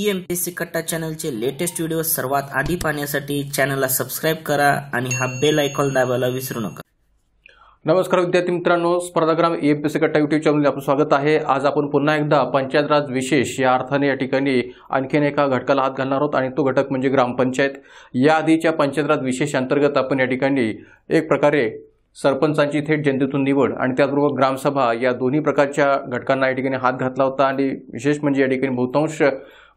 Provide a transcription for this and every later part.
E M P C कट्टा चॅनलचे latest video सर्वात आधी पाहण्यासाठी चॅनलला सबस्क्राईब करा आणि हा बेल आयकॉन दाबायला विसरू नका नमस्कार विद्यार्थी मित्रांनो स्पर्धाग्राम ग्राम e A P C Katta YouTube चॅनलमध्ये आपलं स्वागत आहे आज आपण पुन्हा एकदा पंचायत राज विशेष या अर्थाने या ठिकाणी आणखीन एका घटकाला हात घालणार आहोत आणि तो घटक म्हणजे ग्रामपंचायत या आधीच्या पंचायत राज विशेष अंतर्गत आपण या ठिकाणी एक प्रकारे सरपंचांची थेट जनतेतून निवड आणि त्याचबरोबर ग्रामसभा या दोन्ही प्रकारच्या घटकांना या ठिकाणी हात घातला होता आणि विशेष म्हणजे या ठिकाणी बहुतांश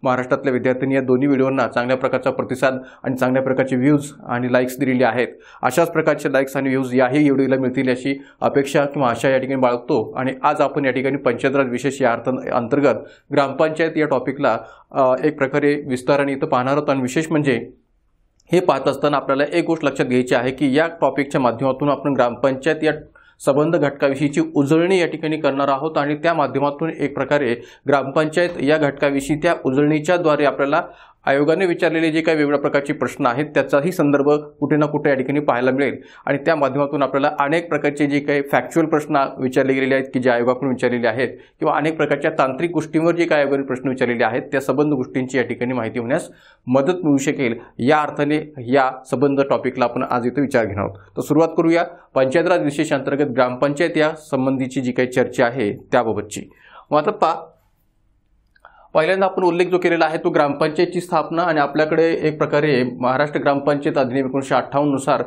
महाराष्ट्रातल्या विद्यार्थ्यांनी या दोन्ही व्हिडिओंना चांगल्या प्रकारचा प्रतिसाद आणि चांगल्या प्रकारचे व्ह्यूज आणि लाईक्स दिलेली आहेत अशाच प्रकारचे लाईक्स आणि व्ह्यूज याही एवढीला मिळतील अशी अपेक्षा किंवा आशा या ठिकाणी बाळगतो आणि आज आपण या ठिकाणी पंचायतराज विशेष या अर्थ अंतर्गत ग्रामपंचायत या टॉपिकला एक प्रकारे विस्ताराने इथं पाहणार आहोत आणि विशेष म्हणजे हे पाहत असताना आपल्याला एक गोष्ट लक्षात घ्यायची आहे की या टॉपिकच्या माध्यमातून आपण ग्रामपंचायत या संबंध घटकाविषयीची उजळणी या ठिकाणी करणार आहोत आणि त्या माध्यमातून एक प्रकारे ग्रामपंचायत या घटकाविषयी त्या उजळणीच्याद्वारे आपल्याला आयोगाने विचारलेले जे काही वेगवेगळ्या प्रकारचे प्रश्न आहेत त्याचाही संदर्भ कुठे ना कुठे या ठिकाणी पाहायला मिळेल आणि त्या माध्यमातून आपल्याला अनेक प्रकारचे जे काही फॅक्च्युअल प्रश्न विचारले गेलेले आहेत की जे आयोगाकडून विचारलेले आहेत किंवा अनेक प्रकारच्या तांत्रिक गोष्टींवर जे काही आयोगाने प्रश्न विचारलेले आहेत त्या संबंध गोष्टींची या ठिकाणी माहिती होण्यास मदत मिळू शकेल या अर्थाने या संबंध टॉपिकला आपण आज इथे विचार घेणार आहोत तर सुरुवात करूया पंचायत राज विशेष अंतर्गत ग्रामपंचायत या संबंधीची जी काही चर्चा आहे त्याबाबतची आता पा पहिल्यांदा आपण उल्लेख जो केलेला आहे तो ग्रामपंचायतची स्थापना आणि आपल्याकडे एक प्रकारे महाराष्ट्र ग्रामपंचायत अधिनियम एकोणीसशे अठ्ठावन्ननुसार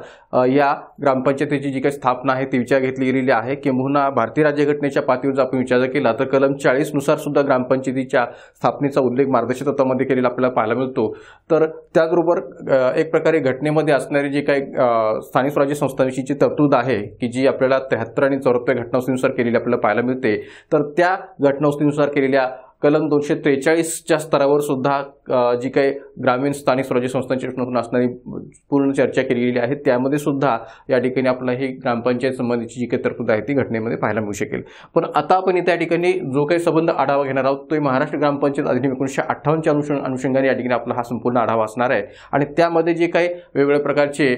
या ग्रामपंचायतीची जी काही स्थापना आहे ती विचार घेतली गेलेली आहे किंवा भारतीय राज्यघटनेच्या पातळीवर जर आपण विचार केला तर कलम चाळीसनुसार सुद्धा ग्रामपंचायतीच्या स्थापनेचा उल्लेख मार्गदर्शक तत्वामध्ये केलेला आपल्याला पाहायला मिळतो तर त्याचबरोबर एक प्रकारे घटनेमध्ये असणारी जी काही स्थानिक स्वराज्य संस्थांविषयीची तरतूद आहे की जी आपल्याला त्र्याहत्तर आणि चौऱ्याहत्तर घटनावस्तीनुसार केलेली आपल्याला पाहायला मिळते तर त्या घटनावस्तीनुसार केलेल्या कलम दोनशे त्रेचाळीसच्या स्तरावर सुद्धा जी काही ग्रामीण स्थानिक स्वराज्य संस्थांची असणारी पूर्ण चर्चा केलेली आहे त्यामध्ये सुद्धा या ठिकाणी आपल्याला ही ग्रामपंचायत संबंधीची जी काही तरतूद आहे ती घटनेमध्ये पाहायला मिळू शकेल पण आता आपण त्या ठिकाणी जो काही संबंध आढावा घेणार आहोत तो महाराष्ट्र ग्रामपंचायत अधिनियम एकोणीशे अठ्ठावन्नच्या अनुषंग अनुषंगाने या ठिकाणी आपला हा संपूर्ण आढावा असणार आहे आणि त्यामध्ये जे काही वेगवेगळ्या प्रकारचे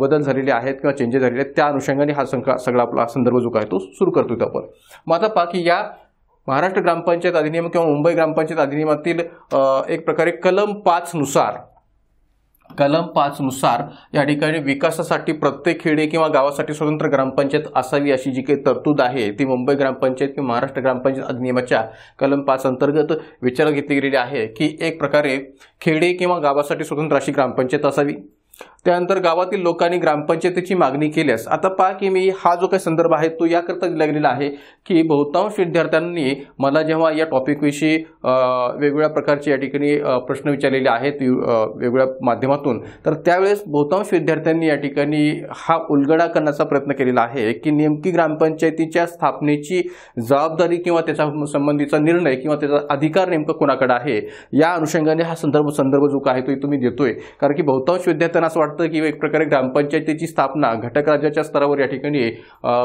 बदल झालेले आहेत किंवा चेंजेस झालेले आहेत त्या अनुषंगाने हा सगळा आपला संदर्भ जो काय तो सुरू करतो आपण मग आता या महाराष्ट्र ग्रामपंचायत अधिनियम किंवा मुंबई ग्रामपंचायत अधिनियमातील एक प्रकारे कलम नुसार कलम पाचनुसार या ठिकाणी विकासासाठी प्रत्येक खेडे किंवा गावासाठी स्वतंत्र ग्रामपंचायत असावी अशी जी काही तरतूद आहे ती मुंबई ग्रामपंचायत किंवा महाराष्ट्र ग्रामपंचायत अधिनियमाच्या कलम पाच अंतर्गत विचारात घेतली गेलेली आहे की एक प्रकारे खेडे किंवा गावासाठी स्वतंत्र अशी ग्रामपंचायत असावी त्यानंतर गावातील लोकांनी ग्रामपंचायतीची मागणी केल्यास आता पहा की मी हा जो काही संदर्भ आहे तो याकरता दिला गेलेला आहे की बहुतांश विद्यार्थ्यांनी मला जेव्हा या टॉपिकविषयी वेगवेगळ्या प्रकारचे या ठिकाणी प्रश्न विचारलेले आहेत वेगवेगळ्या माध्यमातून तर त्यावेळेस बहुतांश विद्यार्थ्यांनी या ठिकाणी हा उलगडा करण्याचा प्रयत्न केलेला आहे की नेमकी ग्रामपंचायतीच्या स्थापनेची जबाबदारी किंवा त्याच्या संबंधीचा निर्णय किंवा त्याचा अधिकार नेमका कोणाकडे आहे या अनुषंगाने हा संदर्भ संदर्भ जो काय तो तुम्ही देतोय कारण की बहुतांश विद्यार्थ्यांना असं वाटतं की एक प्रकारे ग्रामपंचायतीची स्थापना घटक राज्याच्या स्तरावर या ठिकाणी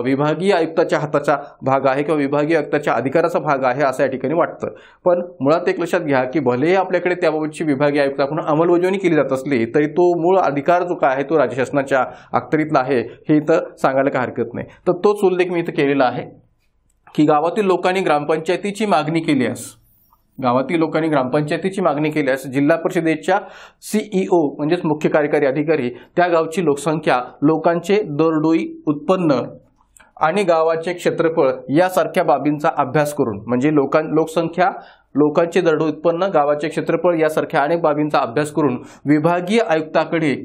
विभागीय आयुक्ताच्या हाताचा भाग आहे किंवा विभागीय आयुक्ताच्या अधिकाराचा भाग आहे असं या ठिकाणी वाटतं पण मुळात एक लक्षात घ्या की भलेही आपल्याकडे त्याबाबतची विभागीय आयुक्त आपण अंमलबजावणी केली जात असली तरी तो मूळ अधिकार जो काय आहे तो राज्य शासनाच्या अखतरीतला आहे हे इथं सांगायला काय हरकत नाही तर तोच उल्लेख मी इथं केलेला आहे की गावातील लोकांनी ग्रामपंचायतीची मागणी केली असं गावातील लोकांनी ग्रामपंचायतीची मागणी केल्यास जिल्हा परिषदेच्या सीईओ e म्हणजेच मुख्य कार्यकारी अधिकारी त्या गावची लोकसंख्या लोकांचे दरडोई उत्पन्न आणि गावाचे क्षेत्रफळ यासारख्या बाबींचा अभ्यास करून म्हणजे लोकां लोकसंख्या लोकांचे दरडोई उत्पन्न गावाचे क्षेत्रफळ यासारख्या अनेक बाबींचा अभ्यास करून विभागीय आयुक्ताकडे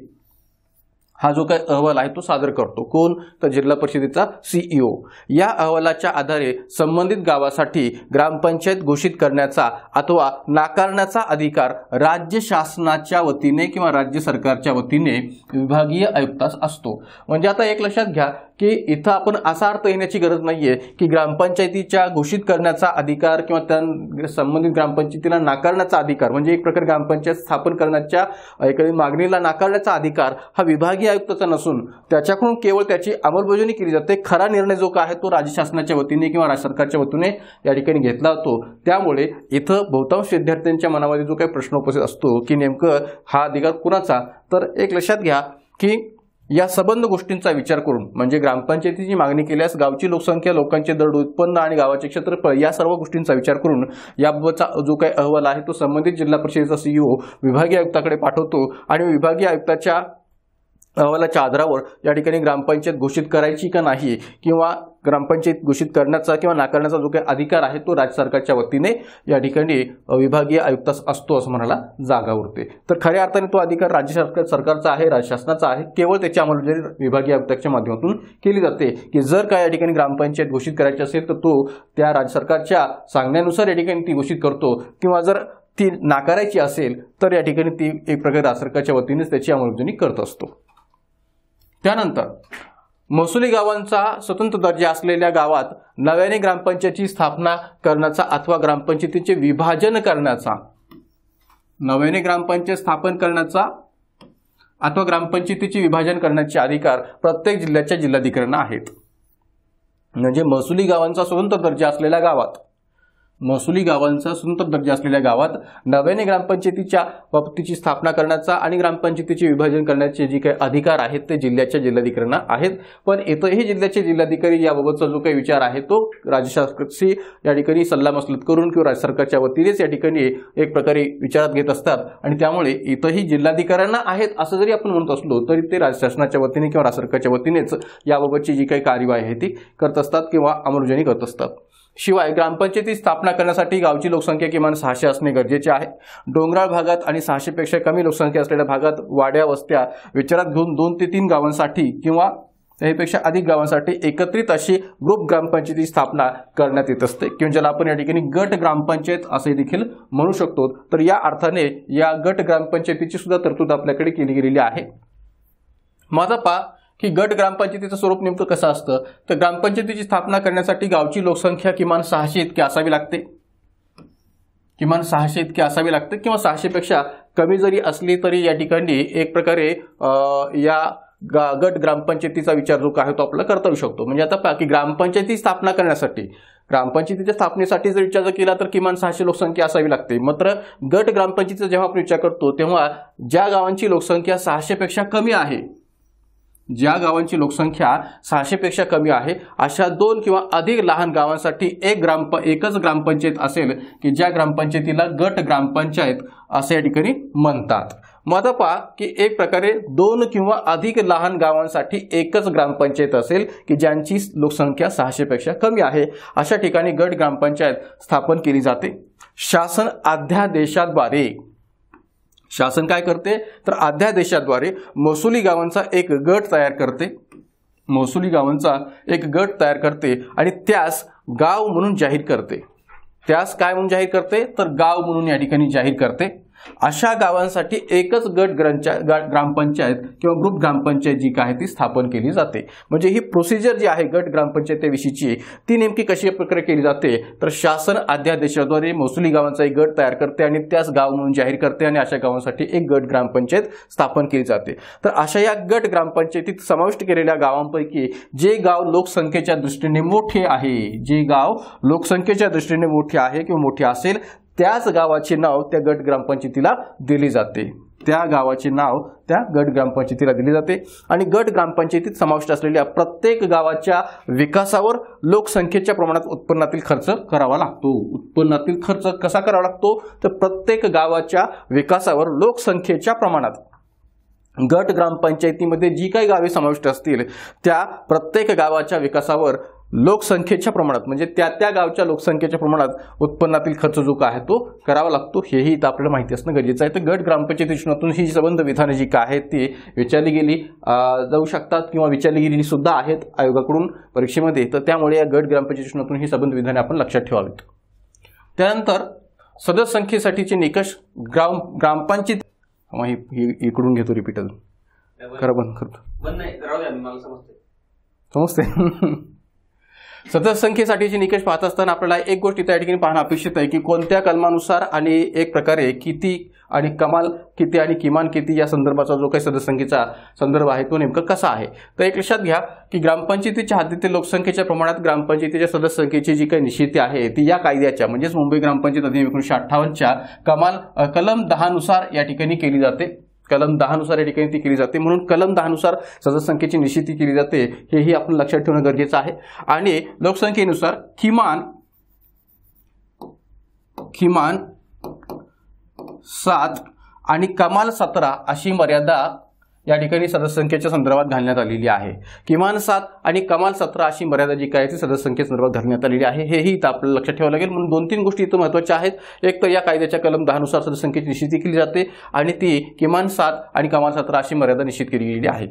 हा जो काही अहवाल आहे तो सादर करतो कोण तर जिल्हा परिषदेचा सीईओ e या अहवालाच्या आधारे संबंधित गावासाठी ग्रामपंचायत घोषित करण्याचा अथवा नाकारण्याचा अधिकार राज्य शासनाच्या वतीने किंवा राज्य सरकारच्या वतीने विभागीय आयुक्तास असतो म्हणजे आता एक लक्षात घ्या की इथं आपण असा अर्थ येण्याची गरज नाही आहे की ग्रामपंचायतीच्या घोषित करण्याचा अधिकार किंवा त्या संबंधित ग्रामपंचायतीला नाकारण्याचा अधिकार म्हणजे एक प्रकारे ग्रामपंचायत स्थापन करण्याच्या एखादी मागणीला नाकारण्याचा अधिकार हा विभागीय आयुक्ताचा नसून त्याच्याकडून केवळ त्याची अंमलबजावणी केली जाते खरा निर्णय जो काय आहे तो राज्य शासनाच्या वतीने किंवा राज्य सरकारच्या वतीने या ठिकाणी घेतला जातो त्यामुळे इथं बहुतांश विद्यार्थ्यांच्या मनामध्ये जो काही प्रश्न उपस्थित असतो की नेमकं हा अधिकार कुणाचा तर एक लक्षात घ्या की या सबंध गोष्टींचा विचार करून म्हणजे ग्रामपंचायतीची मागणी केल्यास गावची लोकसंख्या लोकांचे दर उत्पन्न आणि गावाचे क्षेत्रफळ या सर्व गोष्टींचा विचार करून याबाबतचा जो काही अहवाल आहे तो संबंधित जिल्हा परिषदेचा सीईओ e विभागीय आयुक्ताकडे पाठवतो आणि विभागीय आयुक्ताच्या अहवालाच्या आधारावर या ठिकाणी ग्रामपंचायत घोषित करायची का नाही किंवा ग्रामपंचायत घोषित करण्याचा किंवा नाकारण्याचा जो काही अधिकार आहे तो राज्य सरकारच्या वतीने या ठिकाणी विभागीय आयुक्तास असतो असं म्हणाला जागा उरते तर खऱ्या अर्थाने तो अधिकार राज्य सरकार सरकारचा आहे राज्य शासनाचा आहे केवळ त्याची अंमलबजावणी विभागीय आयुक्ताच्या माध्यमातून केली जाते की जर का या ठिकाणी ग्रामपंचायत घोषित करायची असेल तर तो त्या राज्य सरकारच्या सांगण्यानुसार या ठिकाणी ती घोषित करतो किंवा जर ती नाकारायची असेल तर या ठिकाणी ती एक प्रकारे राज्य सरकारच्या वतीनेच त्याची अंमलबजावणी करत असतो त्यानंतर मसुली गावांचा स्वतंत्र दर्जा असलेल्या गावात नव्याने ग्रामपंचायतीची स्थापना करण्याचा अथवा ग्रामपंचायतीचे विभाजन करण्याचा नव्याने ग्रामपंचायत स्थापन करण्याचा अथवा ग्रामपंचायतीचे विभाजन करण्याचे अधिकार प्रत्येक जिल्ह्याच्या जिल्हाधिकाऱ्यांना आहेत म्हणजे मसुली गावांचा स्वतंत्र दर्जा असलेल्या गावात मसुली गावांचा स्वतंत्र दर्जा असलेल्या गावात नव्याने ग्रामपंचायतीच्या बाबतीची स्थापना करण्याचा आणि ग्रामपंचायतीचे विभाजन करण्याचे जे काही अधिकार आहेत ते जिल्ह्याच्या जिल्हाधिकाऱ्यांना आहेत पण इथंही जिल्ह्याचे जिल्हाधिकारी याबाबतचा जो काही विचार आहे तो राज्य या ठिकाणी सल्लामसलत करून किंवा राज्य सरकारच्या वतीनेच या ठिकाणी एक प्रकारे विचारात घेत असतात आणि त्यामुळे इथंही जिल्हाधिकाऱ्यांना आहेत असं जरी आपण म्हणत असलो तरी ते राज्य शासनाच्या वतीने किंवा राज्य सरकारच्या वतीनेच याबाबतची जी काही कार्यवाही आहे ती करत असतात किंवा अंमलबजावणी करत असतात शिवाय ग्रामपंचायती स्थापना करण्यासाठी गावची लोकसंख्या किमान सहाशे असणे गरजेचे आहे डोंगराळ भागात आणि सहाशेपेक्षा कमी लोकसंख्या असलेल्या भागात वाड्या वस्त्या विचारात घेऊन दोन ते तीन गावांसाठी किंवा त्याहीपेक्षा अधिक गावांसाठी एकत्रित अशी ग्रुप ग्रामपंचायती स्थापना करण्यात येत असते किंवा ज्याला आपण या ठिकाणी गट ग्रामपंचायत असे देखील म्हणू शकतो तर या अर्थाने या गट ग्रामपंचायतीची सुद्धा तरतूद आपल्याकडे केली गेलेली आहे माझा पा की गट ग्रामपंचायतीचं स्वरूप नेमकं कसं असतं तर ग्रामपंचायतीची स्थापना करण्यासाठी गावची लोकसंख्या किमान सहाशे इतकी असावी लागते किमान सहाशे इतकी असावी लागते किंवा सहाशेपेक्षा कमी जरी असली तरी या ठिकाणी एक प्रकारे या गट ग्रामपंचायतीचा विचार जो काय तो आपला करता येऊ शकतो म्हणजे आता की ग्रामपंचायती स्थापना करण्यासाठी ग्रामपंचायतीच्या स्थापनेसाठी जर विचार केला तर किमान सहाशे लोकसंख्या असावी लागते मात्र गट ग्रामपंचायतीचा जेव्हा आपण विचार करतो तेव्हा ज्या गावांची लोकसंख्या सहाशेपेक्षा कमी आहे ज्या गावांची लोकसंख्या सहाशेपेक्षा कमी आहे अशा दोन किंवा अधिक लहान गावांसाठी एक ग्राम एकच ग्रामपंचायत असेल की ज्या ग्रामपंचायतीला गट ग्रामपंचायत असे या ठिकाणी म्हणतात मग की एक प्रकारे दोन किंवा अधिक लहान गावांसाठी एकच ग्रामपंचायत असेल की ज्यांची लोकसंख्या सहाशेपेक्षा कमी आहे अशा ठिकाणी गट ग्रामपंचायत स्थापन केली जाते शासन अध्यादेशाद्वारे शासन काय करते तर अध्यादेशाद्वारे महसुली गावांचा एक गट तयार करते महसुली गावांचा एक गट तयार करते आणि त्यास गाव म्हणून जाहीर करते त्यास काय म्हणून जाहीर करते तर गाव म्हणून या ठिकाणी जाहीर करते अशा गावांसाठी एकच गट ग्रंचा ग्रामपंचायत किंवा ग्रुप ग्रामपंचायत जी काय ती स्थापन केली जाते म्हणजे ही प्रोसिजर जी आहे गट ग्रामपंचायतीविषयीची ती नेमकी कशी प्रक्रिया केली जाते तर शासन अध्यादेशाद्वारे मोसुली गावांचा एक गट तयार करते आणि त्याच गाव म्हणून जाहीर करते आणि अशा गावांसाठी एक गट ग्रामपंचायत स्थापन केली जाते तर अशा या गट ग्रामपंचायतीत समाविष्ट केलेल्या गावांपैकी जे गाव लोकसंख्येच्या दृष्टीने मोठे आहे जे गाव लोकसंख्येच्या दृष्टीने मोठे आहे किंवा मोठे असेल त्याच गावाचे नाव त्या गट ग्रामपंचायतीला दिले जाते त्या गावाचे नाव त्या गट ग्रामपंचायतीला दिले जाते आणि गट ग्रामपंचायतीत समाविष्ट असलेल्या प्रत्येक गावाच्या विकासावर लोकसंख्येच्या प्रमाणात उत्पन्नातील खर्च करावा लागतो उत्पन्नातील खर्च कसा करावा लागतो तर प्रत्येक गावाच्या विकासावर लोकसंख्येच्या प्रमाणात गट ग्रामपंचायतीमध्ये जी काही गावे समाविष्ट असतील त्या प्रत्येक गावाच्या विकासावर लोकसंख्येच्या प्रमाणात म्हणजे त्या त्या गावच्या लोकसंख्येच्या प्रमाणात उत्पन्नातील खर्च जो काय आहे तो करावा लागतो हेही इथं आपल्याला माहिती असणं गरजेचं आहे तर गट ग्रामपंचायतीतून ही संबंध विधानं जी काय आहेत ती विचारली गेली जाऊ शकतात किंवा विचारली गेलेली सुद्धा आहेत आयोगाकडून परीक्षेमध्ये तर त्यामुळे या गट ग्रामपंचायतीतून ही संबंध विधाने आपण लक्षात ठेवावीत त्यानंतर सदस्य संख्येसाठीचे निकष ग्राम ग्रामपंचायत इकडून घेतो रिपीट खरं बंद करतो समजते सदस्य संख्येसाठीचे निकष पाहत असताना आपल्याला एक गोष्ट त्या ठिकाणी पाहणं अपेक्षित आहे की कोणत्या कलमानुसार आणि एक प्रकारे किती आणि कमाल किती आणि किमान किती या संदर्भाचा जो काही सदस्यसंख्येचा संदर्भ आहे तो नेमका कसा आहे तर एक लक्षात घ्या की ग्रामपंचायतीच्या हद्दीतील लोकसंख्येच्या प्रमाणात ग्रामपंचायतीच्या सदस्यसंख्येची जी काही निश्चिती आहे ती या कायद्याच्या म्हणजेच मुंबई ग्रामपंचायत अधिनियम एकोणीसशे अठ्ठावन्नच्या कमाल कलम दहानुसार या ठिकाणी केली जाते कलम दहानुसार या ठिकाणी ती केली जाते म्हणून कलम दहानुसार सदस्यसंख्येची निश्चिती केली जाते हेही आपण लक्षात ठेवणं गरजेचं आहे आणि लोकसंख्येनुसार किमान किमान सात आणि कमाल सतरा अशी मर्यादा या ठिकाणी सदस्यसंख्येच्या संदर्भात घालण्यात आलेली आहे किमान सात आणि कमाल सतरा अशी मर्यादा जी काय ती संदर्भात घालण्यात आलेली आहे हेही इथं आपल्याला लक्षात ठेवावं लागेल म्हणून दोन तीन गोष्टी इथं महत्त्वाच्या आहेत एक तर या कायद्याच्या कलम दहानुसार सदस्यसंख्येची निश्चिती केली जाते आणि ती किमान सात आणि कमाल सतरा अशी मर्यादा निश्चित केली गेली आहे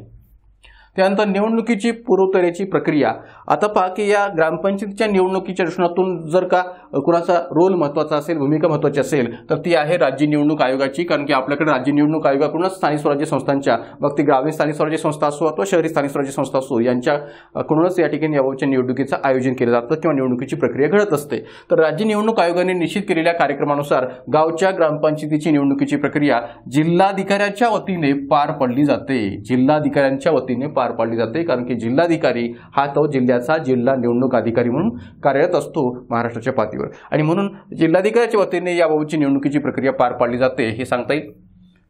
त्यानंतर निवडणुकीची पूर्वतयारीची प्रक्रिया आता पहा की या ग्रामपंचायतीच्या निवडणुकीच्या दृष्टीतून जर का कुणाचा रोल महत्त्वाचा असेल भूमिका महत्त्वाची असेल तर ती आहे राज्य निवडणूक आयोगाची कारण की आपल्याकडे राज्य निवडणूक आयोगाकडूनच स्थानिक स्वराज्य संस्थांच्या मग ती ग्रामीण स्थानिक स्वराज्य संस्था असो अथवा शहरी स्थानिक स्वराज्य संस्था असो यांच्याकडूनच या ठिकाणी याबाबतच्या निवडणुकीचं आयोजन केलं जातं किंवा निवडणुकीची प्रक्रिया घडत असते तर राज्य निवडणूक आयोगाने निश्चित केलेल्या कार्यक्रमानुसार गावच्या ग्रामपंचायतीची निवडणुकीची प्रक्रिया जिल्हाधिकाऱ्याच्या वतीने पार पडली जाते जिल्हाधिकाऱ्यांच्या वतीने पार पार पाडली जाते कारण की जिल्हाधिकारी हा तो जिल्ह्याचा जिल्हा निवडणूक अधिकारी म्हणून कार्यरत असतो महाराष्ट्राच्या पातळीवर आणि म्हणून जिल्हाधिकाऱ्याच्या वतीने याबाबतची निवडणुकीची प्रक्रिया पार पाडली जाते हे सांगता येईल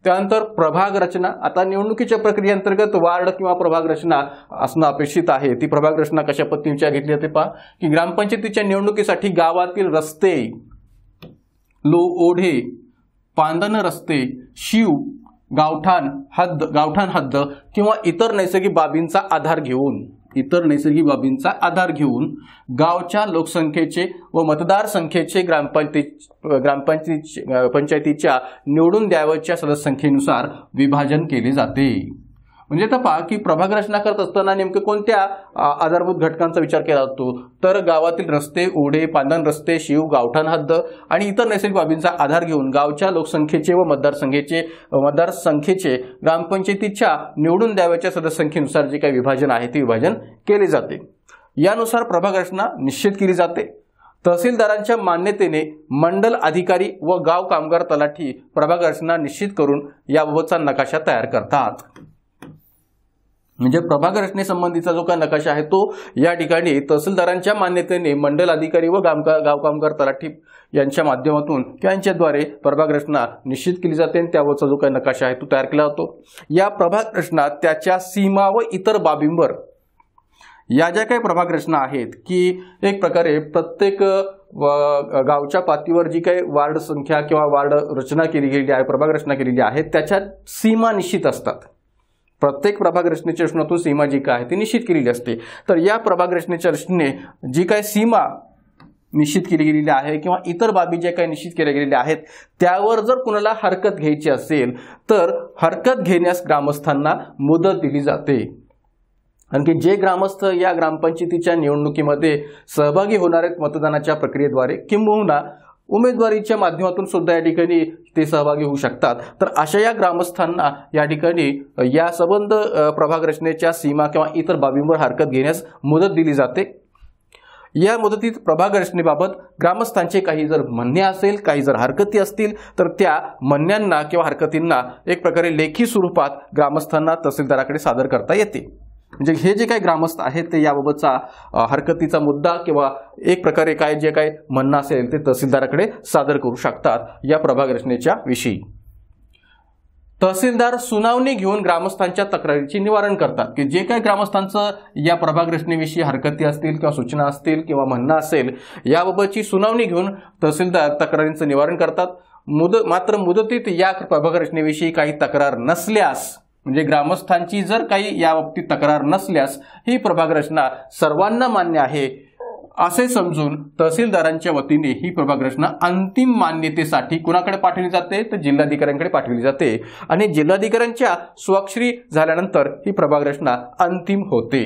त्यानंतर प्रभाग रचना आता निवडणुकीच्या प्रक्रियेअंतर्गत वार्ड किंवा प्रभाग रचना असणं अपेक्षित आहे ती प्रभाग रचना कशा पद्धतीच्या घेतली जाते पहा की ग्रामपंचायतीच्या निवडणुकीसाठी गावातील रस्ते लो ओढे पांदन रस्ते शिव गावठाण हद्द गावठाण हद्द किंवा इतर नैसर्गिक बाबींचा आधार घेऊन इतर नैसर्गिक बाबींचा आधार घेऊन गावच्या लोकसंख्येचे व मतदार संख्येचे ग्रामपंचायती ग्रामपंचायती पंचायतीच्या निवडून द्यावयाच्या संख्येनुसार विभाजन केले जाते म्हणजे तपा की प्रभाग रचना करत असताना नेमके कोणत्या आधारभूत घटकांचा विचार केला जातो तर गावातील रस्ते ओढे पांदन रस्ते शिव गावठाण हद्द आणि इतर नैसर्गिक बाबींचा आधार घेऊन गावच्या लोकसंख्येचे व मतदारसंघेचे मतदारसंख्येचे ग्रामपंचायतीच्या निवडून द्याव्याच्या सदस्यसंख्येनुसार जे काही विभाजन आहे ते विभाजन केले जाते यानुसार प्रभाग रचना निश्चित केली जाते तहसीलदारांच्या मान्यतेने मंडल अधिकारी व गाव कामगार तलाठी प्रभाग रचना निश्चित करून याबाबतचा नकाशा तयार करतात म्हणजे प्रभाग रचनेसंबंधीचा जो काही नकाशा आहे तो या ठिकाणी तहसीलदारांच्या मान्यतेने मंडल अधिकारी व गामका गावकामगार तलाठी यांच्या माध्यमातून त्यांच्याद्वारे यांच्याद्वारे प्रभाग रचना निश्चित केली जाते आणि त्यावरचा जो काही नकाशा आहे तो तयार केला जातो या प्रभाग रचना त्याच्या सीमा व इतर बाबींवर या ज्या काही प्रभाग रचना आहेत की एक प्रकारे प्रत्येक गावच्या पातीवर जी काही वार्ड संख्या किंवा वार्ड रचना केली गेलेली आहे प्रभाग रचना केलेली आहे त्याच्या सीमा निश्चित असतात प्रत्येक प्रभाग रचनेच्या रचनातून सीमा जी काय आहे ती निश्चित केलेली असते तर या प्रभाग रचनेच्या रचने जी काय सीमा निश्चित केली गेलेली आहे किंवा इतर बाबी ज्या काही निश्चित केल्या गेलेल्या आहेत त्यावर जर कुणाला हरकत घ्यायची असेल तर हरकत घेण्यास ग्रामस्थांना मुदत दिली जाते आणखी जे ग्रामस्थ या ग्रामपंचायतीच्या निवडणुकीमध्ये सहभागी होणाऱ्या मतदानाच्या प्रक्रियेद्वारे किंबहुना उमेदवारीच्या माध्यमातून सुद्धा या ठिकाणी ते सहभागी होऊ शकतात तर अशा या ग्रामस्थांना या ठिकाणी या संबंध प्रभाग रचनेच्या सीमा किंवा इतर बाबींवर हरकत घेण्यास मदत दिली जाते या मुदतीत प्रभाग रचनेबाबत ग्रामस्थांचे काही जर म्हणणे असेल काही जर हरकती असतील तर त्या म्हणण्यांना किंवा हरकतींना एक प्रकारे लेखी स्वरूपात ग्रामस्थांना तहसीलदाराकडे सादर करता येते म्हणजे हे जे काही ग्रामस्थ आहेत ते याबाबतचा हरकतीचा मुद्दा किंवा एक प्रकारे काय जे काय म्हणणं असेल ते तहसीलदाराकडे सादर करू शकतात या प्रभाग रचनेच्या विषयी तहसीलदार सुनावणी घेऊन ग्रामस्थांच्या तक्रारीचे निवारण करतात की जे काही ग्रामस्थांचं या प्रभाग रचनेविषयी हरकती असतील किंवा सूचना असतील किंवा म्हणणं असेल याबाबतची सुनावणी घेऊन तहसीलदार तक्रारींचं निवारण करतात मुद मात्र मुदतीत या प्रभाग रचनेविषयी काही तक्रार नसल्यास म्हणजे ग्रामस्थांची जर काही याबाबतीत तक्रार नसल्यास ही प्रभाग रचना सर्वांना मान्य आहे असे समजून तहसीलदारांच्या वतीने ही प्रभाग रचना अंतिम मान्यतेसाठी कुणाकडे पाठवली जाते तर जिल्हाधिकाऱ्यांकडे पाठवली जाते आणि जिल्हाधिकाऱ्यांच्या स्वाक्षरी झाल्यानंतर ही प्रभाग रचना अंतिम होते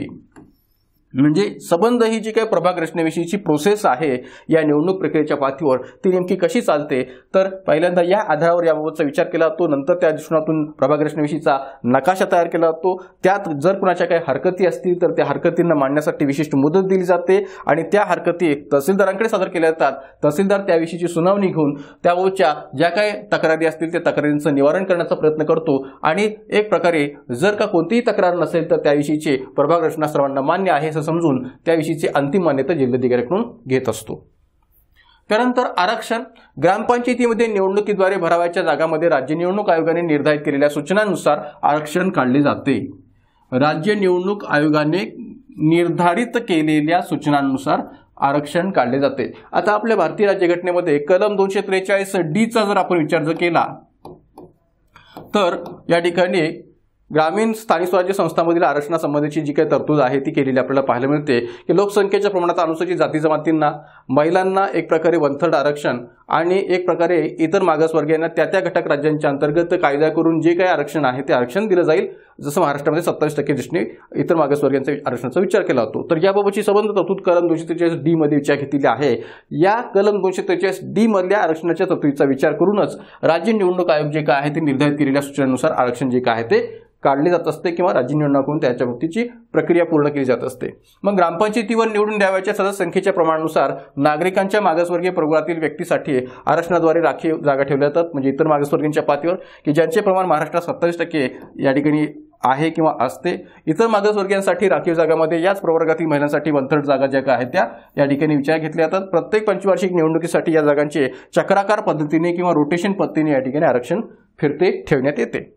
म्हणजे संबंध ही जी काही प्रभाग रचनेविषयीची प्रोसेस आहे या निवडणूक प्रक्रियेच्या पाथीवर ती नेमकी कशी चालते तर पहिल्यांदा या आधारावर याबाबतचा विचार केला जातो नंतर त्या दृष्टिकोनातून प्रभाग रचनेविषयीचा नकाशा तयार केला जातो त्यात जर कुणाच्या काही हरकती असतील तर त्या हरकतींना मांडण्यासाठी विशिष्ट मुदत दिली जाते आणि त्या हरकती तहसीलदारांकडे सादर केल्या जातात तहसीलदार त्याविषयीची सुनावणी घेऊन त्याबाबतच्या ज्या काही तक्रारी असतील त्या तक्रारींचं निवारण करण्याचा प्रयत्न करतो आणि एक प्रकारे जर का कोणतीही तक्रार नसेल तर त्याविषयीचे प्रभाग रचना सर्वांना मान्य आहे समजून त्याविषयीची अंतिम मान्यता जिल्हाधिकाऱ्याकडून घेत असतो त्यानंतर आरक्षण ग्रामपंचायतीमध्ये निवडणुकीद्वारे भरावयाच्या जागामध्ये राज्य निवडणूक आयोगाने निर्धारित केलेल्या सूचनांनुसार आरक्षण काढले जाते राज्य निवडणूक आयोगाने निर्धारित केलेल्या सूचनांनुसार आरक्षण काढले जाते आता आपल्या भारतीय राज्यघटनेमध्ये कलम दोनशे त्रेचाळीस डीचा जर आपण विचार जर केला तर या ठिकाणी ग्रामीण स्थानिक स्वराज्य संस्थांमधील आरक्षणासंबंधीची जी काही तरतूद आहे ती केलेली आपल्याला पाहायला मिळते की लोकसंख्येच्या प्रमाणात अनुसूचित जाती जमातींना महिलांना एक प्रकारे वनथर्ड आरक्षण आणि एक प्रकारे इतर मागासवर्गीयांना त्या त्या घटक राज्यांच्या अंतर्गत कायदा करून जे काही आरक्षण आहे ते आरक्षण दिलं जाईल जसं महाराष्ट्रामध्ये सत्तावीस टक्के दृष्टीने इतर मागासवर्गीयांचा आरक्षणाचा विचार केला जातो तर याबाबतची संबंध तरतूद कलम दोनशे त्रेचाळीस डीमध्ये विचार घेतलेली आहे या कलम दोनशे त्रेचाळीस डीमधल्या आरक्षणाच्या तरतुदीचा विचार करूनच राज्य निवडणूक आयोग जे काय आहे ते निर्धारित केलेल्या सूचनानुसार आरक्षण जे काय आहे ते काढले जात असते किंवा राज्य निवडणूक त्याच्या बाबतीची प्रक्रिया पूर्ण केली जात असते मग ग्रामपंचायतीवर निवडून द्यावयाच्या सदस्य संख्येच्या प्रमाणानुसार नागरिकांच्या मागासवर्गीय प्रवर्गातील व्यक्तीसाठी आरक्षणाद्वारे राखीव जागा ठेवल्या जातात म्हणजे इतर मागासवर्गीयांच्या पातळीवर की ज्यांचे प्रमाण महाराष्ट्रात सत्तावीस टक्के या ठिकाणी आहे किंवा असते इतर मागासवर्गीयांसाठी राखीव जागामध्ये याच प्रवर्गातील महिलांसाठी वंथर्ड जागा ज्या आहेत त्या या ठिकाणी विचार घेतल्या जातात प्रत्येक पंचवार्षिक निवडणुकीसाठी या जागांचे चक्राकार पद्धतीने किंवा रोटेशन पद्धतीने या ठिकाणी आरक्षण फिरते ठेवण्यात येते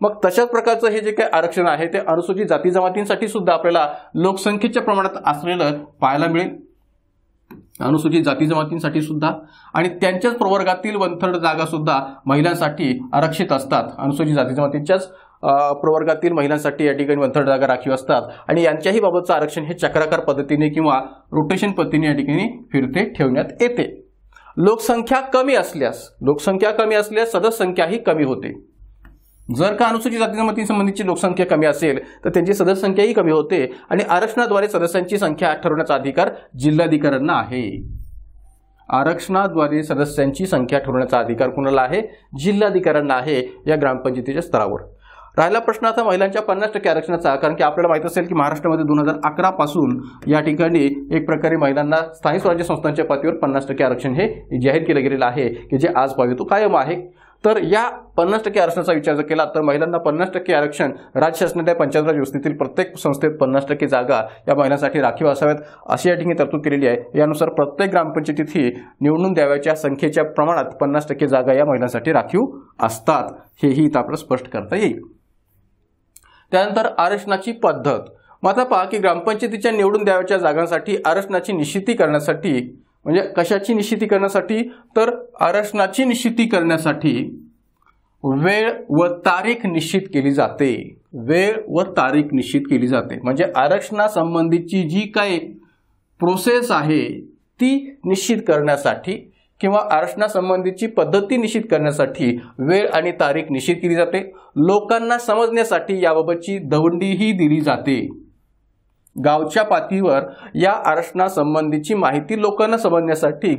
मग तशाच प्रकारचं हे जे काही आरक्षण आहे ते अनुसूचित जाती जमातींसाठी सुद्धा आपल्याला लोकसंख्येच्या प्रमाणात असलेलं पाहायला मिळेल अनुसूचित जाती जमातींसाठी सुद्धा आणि त्यांच्याच प्रवर्गातील वंथर्ड जागा सुद्धा महिलांसाठी आरक्षित असतात अनुसूचित जाती जमातींच्याच प्रवर्गातील महिलांसाठी या ठिकाणी वंथर जागा राखीव असतात आणि यांच्याही बाबतचं आरक्षण हे चक्राकार पद्धतीने किंवा रोटेशन पद्धतीने या ठिकाणी फिरते ठेवण्यात येते लोकसंख्या कमी असल्यास लोकसंख्या कमी असल्यास सदस्यसंख्याही कमी होते जर का अनुसूचित जाती संबंधीची लोकसंख्या कमी असेल तर त्यांची सदस्यसंख्याही कमी होते आणि आरक्षणाद्वारे सदस्यांची संख्या ठरवण्याचा अधिकार जिल्हाधिकाऱ्यांना आहे आरक्षणाद्वारे सदस्यांची संख्या ठरवण्याचा अधिकार कुणाला आहे जिल्हाधिकाऱ्यांना आहे या ग्रामपंचायतीच्या स्तरावर राहिला प्रश्न आता महिलांच्या पन्नास टक्के आरक्षणाचा कारण की आपल्याला माहित असेल की महाराष्ट्रामध्ये दोन हजार अकरा पासून या ठिकाणी एक प्रकारे महिलांना स्थानिक स्वराज्य संस्थांच्या पातळीवर पन्नास टक्के आरक्षण हे जाहीर केलं गेलेलं आहे की जे आज पाहिजे तो कायम आहे तर या पन्नास टक्के आरक्षणाचा विचार जर केला तर महिलांना पन्नास टक्के आरक्षण राज्य शासनाच्या पंचायत व्यवस्थेतील प्रत्येक संस्थेत पन्नास टक्के जागा या महिलांसाठी राखीव असाव्यात अशी या ठिकाणी तरतूद केलेली आहे यानुसार प्रत्येक ही निवडून द्याव्याच्या संख्येच्या प्रमाणात पन्नास टक्के जागा या महिलांसाठी राखीव असतात हेही इथं आपलं स्पष्ट करता येईल त्यानंतर आरक्षणाची पद्धत मात्र पहा की ग्रामपंचायतीच्या निवडून द्यावयाच्या जागांसाठी आरक्षणाची निश्चिती करण्यासाठी म्हणजे कशाची निश्चिती करण्यासाठी तर आरक्षणाची निश्चिती करण्यासाठी वेळ व तारीख निश्चित केली जाते वेळ व तारीख निश्चित केली जाते म्हणजे आरक्षणासंबंधीची जी काही प्रोसेस आहे ती निश्चित करण्यासाठी किंवा आरक्षणासंबंधीची पद्धती निश्चित करण्यासाठी वेळ आणि तारीख निश्चित केली जाते लोकांना समजण्यासाठी याबाबतची दवंडीही दिली जाते गावच्या पातीवर या आरक्षणासंबंधीची माहिती लोकांना समजण्यासाठी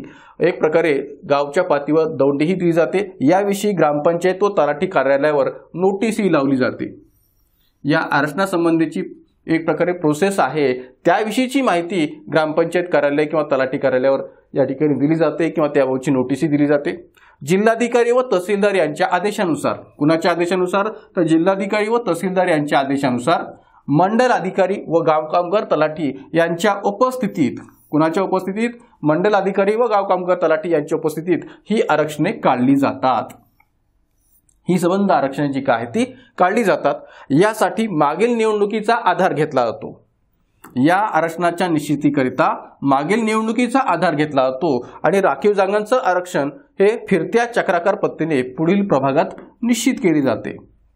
एक प्रकारे गावच्या पातीवर दौंडीही दिली जाते याविषयी ग्रामपंचायत व तलाठी कार्यालयावर नोटीसही लावली जाते या आरक्षणासंबंधीची एक प्रकारे प्रोसेस आहे त्याविषयीची माहिती ग्रामपंचायत कार्यालय किंवा तलाठी कार्यालयावर या ठिकाणी दिली जाते किंवा त्याबाबतची नोटीसही दिली जाते जिल्हाधिकारी व तहसीलदार यांच्या आदेशानुसार कुणाच्या आदेशानुसार तर जिल्हाधिकारी व तहसीलदार यांच्या आदेशानुसार मंडल अधिकारी व गावकामगार तलाठी यांच्या उपस्थितीत कुणाच्या उपस्थितीत मंडल अधिकारी व कामगार तलाठी यांच्या उपस्थितीत ही आरक्षणे काढली जातात ही संबंध आरक्षणाची काय ती काढली जातात यासाठी मागील निवडणुकीचा आधार घेतला जातो या आरक्षणाच्या निश्चितीकरिता मागील निवडणुकीचा आधार घेतला जातो आणि राखीव जागांचं आरक्षण हे फिरत्या चक्राकार पत्तीने पुढील प्रभागात निश्चित केली जाते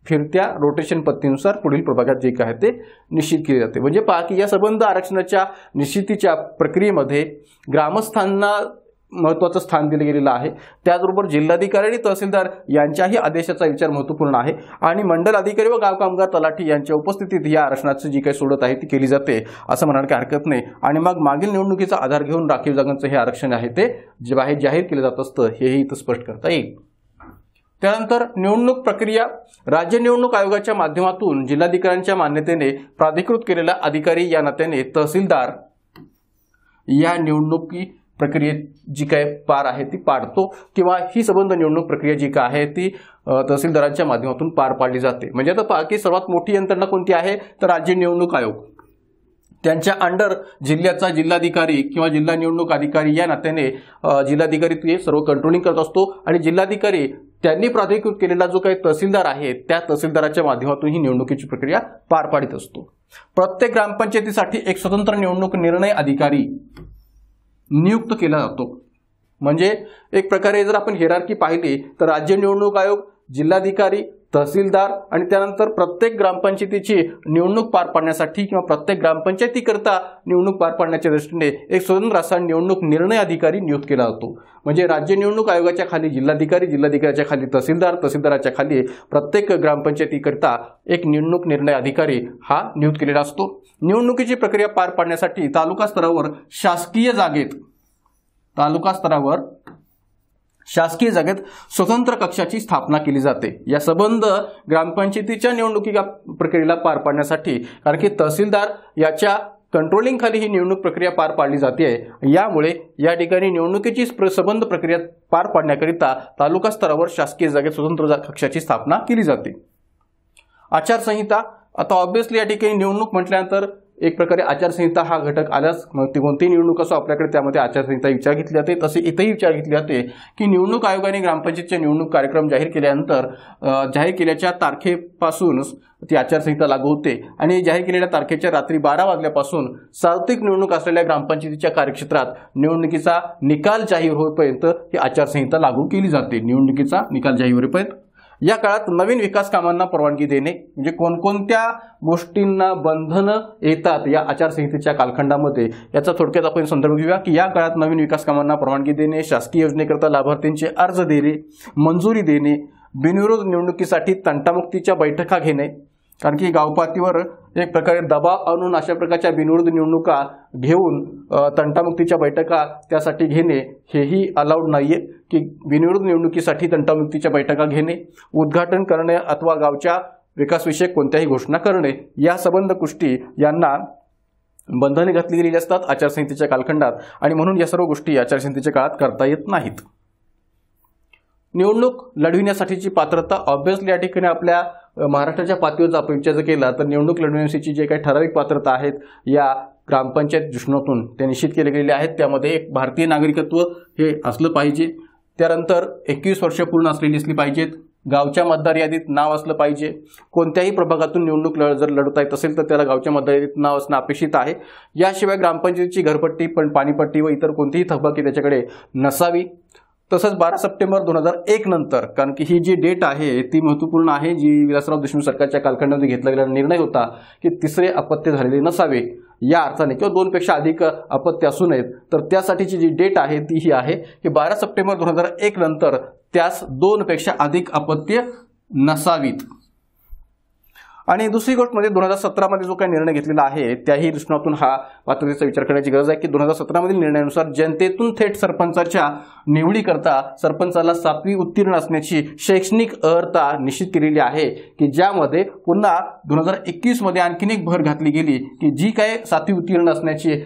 फिरत्या रोटेशन पत्तीनुसार पुढील प्रभागात जे काय ते निश्चित केले जाते म्हणजे पहा की या संबंध आरक्षणाच्या निश्चितीच्या प्रक्रियेमध्ये ग्रामस्थांना महत्वाचं स्थान दिलं गेलेलं आहे त्याचबरोबर जिल्हाधिकारी आणि तहसीलदार यांच्याही आदेशाचा विचार महत्त्वपूर्ण आहे आणि मंडल अधिकारी व गाव कामगार तलाठी यांच्या उपस्थितीत या आरक्षणाची जी काही सोडत आहे ती केली जाते असं म्हणायला काही हरकत नाही आणि मग मागील निवडणुकीचा आधार घेऊन राखीव जागांचं हे आरक्षण आहे ते बाहेर जाहीर केलं जात असतं हेही इथं स्पष्ट करता येईल त्यानंतर निवडणूक प्रक्रिया राज्य निवडणूक आयोगाच्या माध्यमातून जिल्हाधिकाऱ्यांच्या मान्यतेने प्राधिकृत केलेला अधिकारी या नात्याने तहसीलदार या निवडणुकी प्रक्रियेत जी काय पार आहे ती पाडतो किंवा ही संबंध निवडणूक प्रक्रिया जी काय आहे ती तहसीलदारांच्या माध्यमातून पार पाडली जाते म्हणजे आता पहा की सर्वात मोठी यंत्रणा कोणती आहे तर राज्य निवडणूक आयोग त्यांच्या अंडर जिल्ह्याचा जिल्हाधिकारी किंवा जिल्हा निवडणूक अधिकारी या नात्याने जिल्हाधिकारी ते सर्व कंट्रोलिंग करत असतो आणि जिल्हाधिकारी त्यांनी प्राधिकृत केलेला जो काही तहसीलदार आहे त्या तहसीलदाराच्या माध्यमातून ही निवडणुकीची प्रक्रिया पार पाडित असतो प्रत्येक ग्रामपंचायतीसाठी एक स्वतंत्र निवडणूक निर्णय अधिकारी नियुक्त केला जातो म्हणजे एक प्रकारे जर आपण हेरारकी पाहिली तर राज्य निवडणूक आयोग जिल्हाधिकारी तहसीलदार आणि त्यानंतर प्रत्येक ग्रामपंचायतीची निवडणूक पार पाडण्यासाठी किंवा प्रत्येक ग्रामपंचायतीकरता निवडणूक पार पाडण्याच्या दृष्टीने एक स्वतंत्र असा निवडणूक निर्णय अधिकारी नियुक्त केला जातो म्हणजे राज्य निवडणूक आयोगाच्या खाली जिल्हाधिकारी जिल्हाधिकाऱ्याच्या खाली तहसीलदार तहसीलदाराच्या खाली प्रत्येक ग्रामपंचायतीकरता एक निवडणूक निर्णय अधिकारी हा नियुक्त केलेला असतो निवडणुकीची प्रक्रिया पार पाडण्यासाठी तालुका स्तरावर शासकीय जागेत तालुका स्तरावर शासकीय जागेत स्वतंत्र कक्षाची स्थापना केली जाते या संबंध ग्रामपंचायतीच्या निवडणुकी प्रक्रियेला पार पाडण्यासाठी कारण की तहसीलदार याच्या कंट्रोलिंग खाली ही निवडणूक प्रक्रिया पार पाडली जाते आहे यामुळे या ठिकाणी निवडणुकीची संबंध प्रक्रिया पार पाडण्याकरिता तालुका स्तरावर शासकीय जागेत स्वतंत्र कक्षाची स्थापना केली जाते आचारसंहिता आता ऑब्विसली या ठिकाणी निवडणूक म्हटल्यानंतर एक प्रकारे आचारसंहिता हा घटक आल्यास मग ती कोणती निवडणूक असो आपल्याकडे त्यामध्ये आचारसंहिता विचार घेतली जाते तसे इथेही विचार घेतले जाते की निवडणूक आयोगाने ग्रामपंचायतचे निवडणूक कार्यक्रम जाहीर केल्यानंतर जाहीर केल्याच्या तारखेपासूनच ती आचारसंहिता लागू होते आणि जाहीर केलेल्या तारखेच्या रात्री बारा वाजल्यापासून सार्वत्रिक निवडणूक असलेल्या ग्रामपंचायतीच्या कार्यक्षेत्रात निवडणुकीचा निकाल जाहीर होईपर्यंत ही आचारसंहिता लागू केली जाते निवडणुकीचा निकाल जाहीर होईपर्यंत या काळात नवीन विकास कामांना परवानगी देणे म्हणजे कोणकोणत्या गोष्टींना बंधनं येतात या आचारसंहितेच्या कालखंडामध्ये याचा थोडक्यात आपण संदर्भ घेऊया की या काळात नवीन विकास कामांना परवानगी देणे शासकीय योजनेकरता लाभार्थींचे अर्ज देणे मंजुरी देणे बिनविरोध निवडणुकीसाठी तंटामुक्तीच्या बैठका घेणे कारण की गावपातीवर एक प्रकारे दबाव आणून अशा प्रकारच्या बिनविरोध निवडणुका घेऊन तंटामुक्तीच्या बैठका त्यासाठी घेणे हेही अलाउड नाही की बिनविरोध निवडणुकीसाठी तंटामुक्तीच्या बैठका घेणे उद्घाटन करणे अथवा गावच्या विकासविषयक कोणत्याही घोषणा करणे या संबंध गोष्टी यांना बंधने घातली गेलेली असतात आचारसंहितेच्या कालखंडात आणि म्हणून या सर्व गोष्टी आचारसंहितेच्या काळात करता येत नाहीत निवडणूक लढविण्यासाठीची पात्रता ऑब्व्हियसली या ठिकाणी आपल्या महाराष्ट्राच्या पातळीवर जर आपण विचार केला तर निवडणूक लढवण्याची जे काही ठराविक पात्रता आहेत या ग्रामपंचायत दृष्टीतून ते निश्चित केले गेलेले आहेत त्यामध्ये एक भारतीय नागरिकत्व हे असलं पाहिजे त्यानंतर एकवीस वर्ष पूर्ण असलेली असली पाहिजेत गावच्या मतदार यादीत नाव असलं पाहिजे कोणत्याही प्रभागातून निवडणूक लढ जर लढवता येत असेल तर त्याला गावच्या मतदार यादीत नाव असणं अपेक्षित आहे याशिवाय ग्रामपंचायतीची घरपट्टी पण पाणीपट्टी व इतर कोणतीही थकबाकी त्याच्याकडे नसावी तसंच बारा सप्टेंबर दोन हजार एक नंतर कारण की ही जी डेट आहे ती महत्त्वपूर्ण आहे जी विलासराव देशमुख सरकारच्या कालखंडामध्ये घेतला गेलेला निर्णय होता की तिसरे अपत्य झालेले नसावे या अर्थाने किंवा दोनपेक्षा अधिक अपत्य असू नयेत तर त्यासाठीची जी डेट आहे ती ही आहे की बारा सप्टेंबर दोन हजार एक नंतर त्यास दोनपेक्षा अधिक अपत्य नसावीत आणि दुसरी गोष्ट म्हणजे दोन हजार सतरामध्ये जो काही निर्णय घेतलेला आहे त्याही दृष्टीतून हा पात्रतेचा विचार करण्याची गरज आहे की दोन हजार सतरामधील निर्णयानुसार जनतेतून थेट सरपंचाच्या निवडीकरता सरपंचाला सातवी उत्तीर्ण असण्याची शैक्षणिक अर्हता निश्चित केलेली आहे की ज्यामध्ये पुन्हा दोन हजार एकवीसमध्ये आणखीन एक भर घातली गेली की जी काय सातवी उत्तीर्ण असण्याची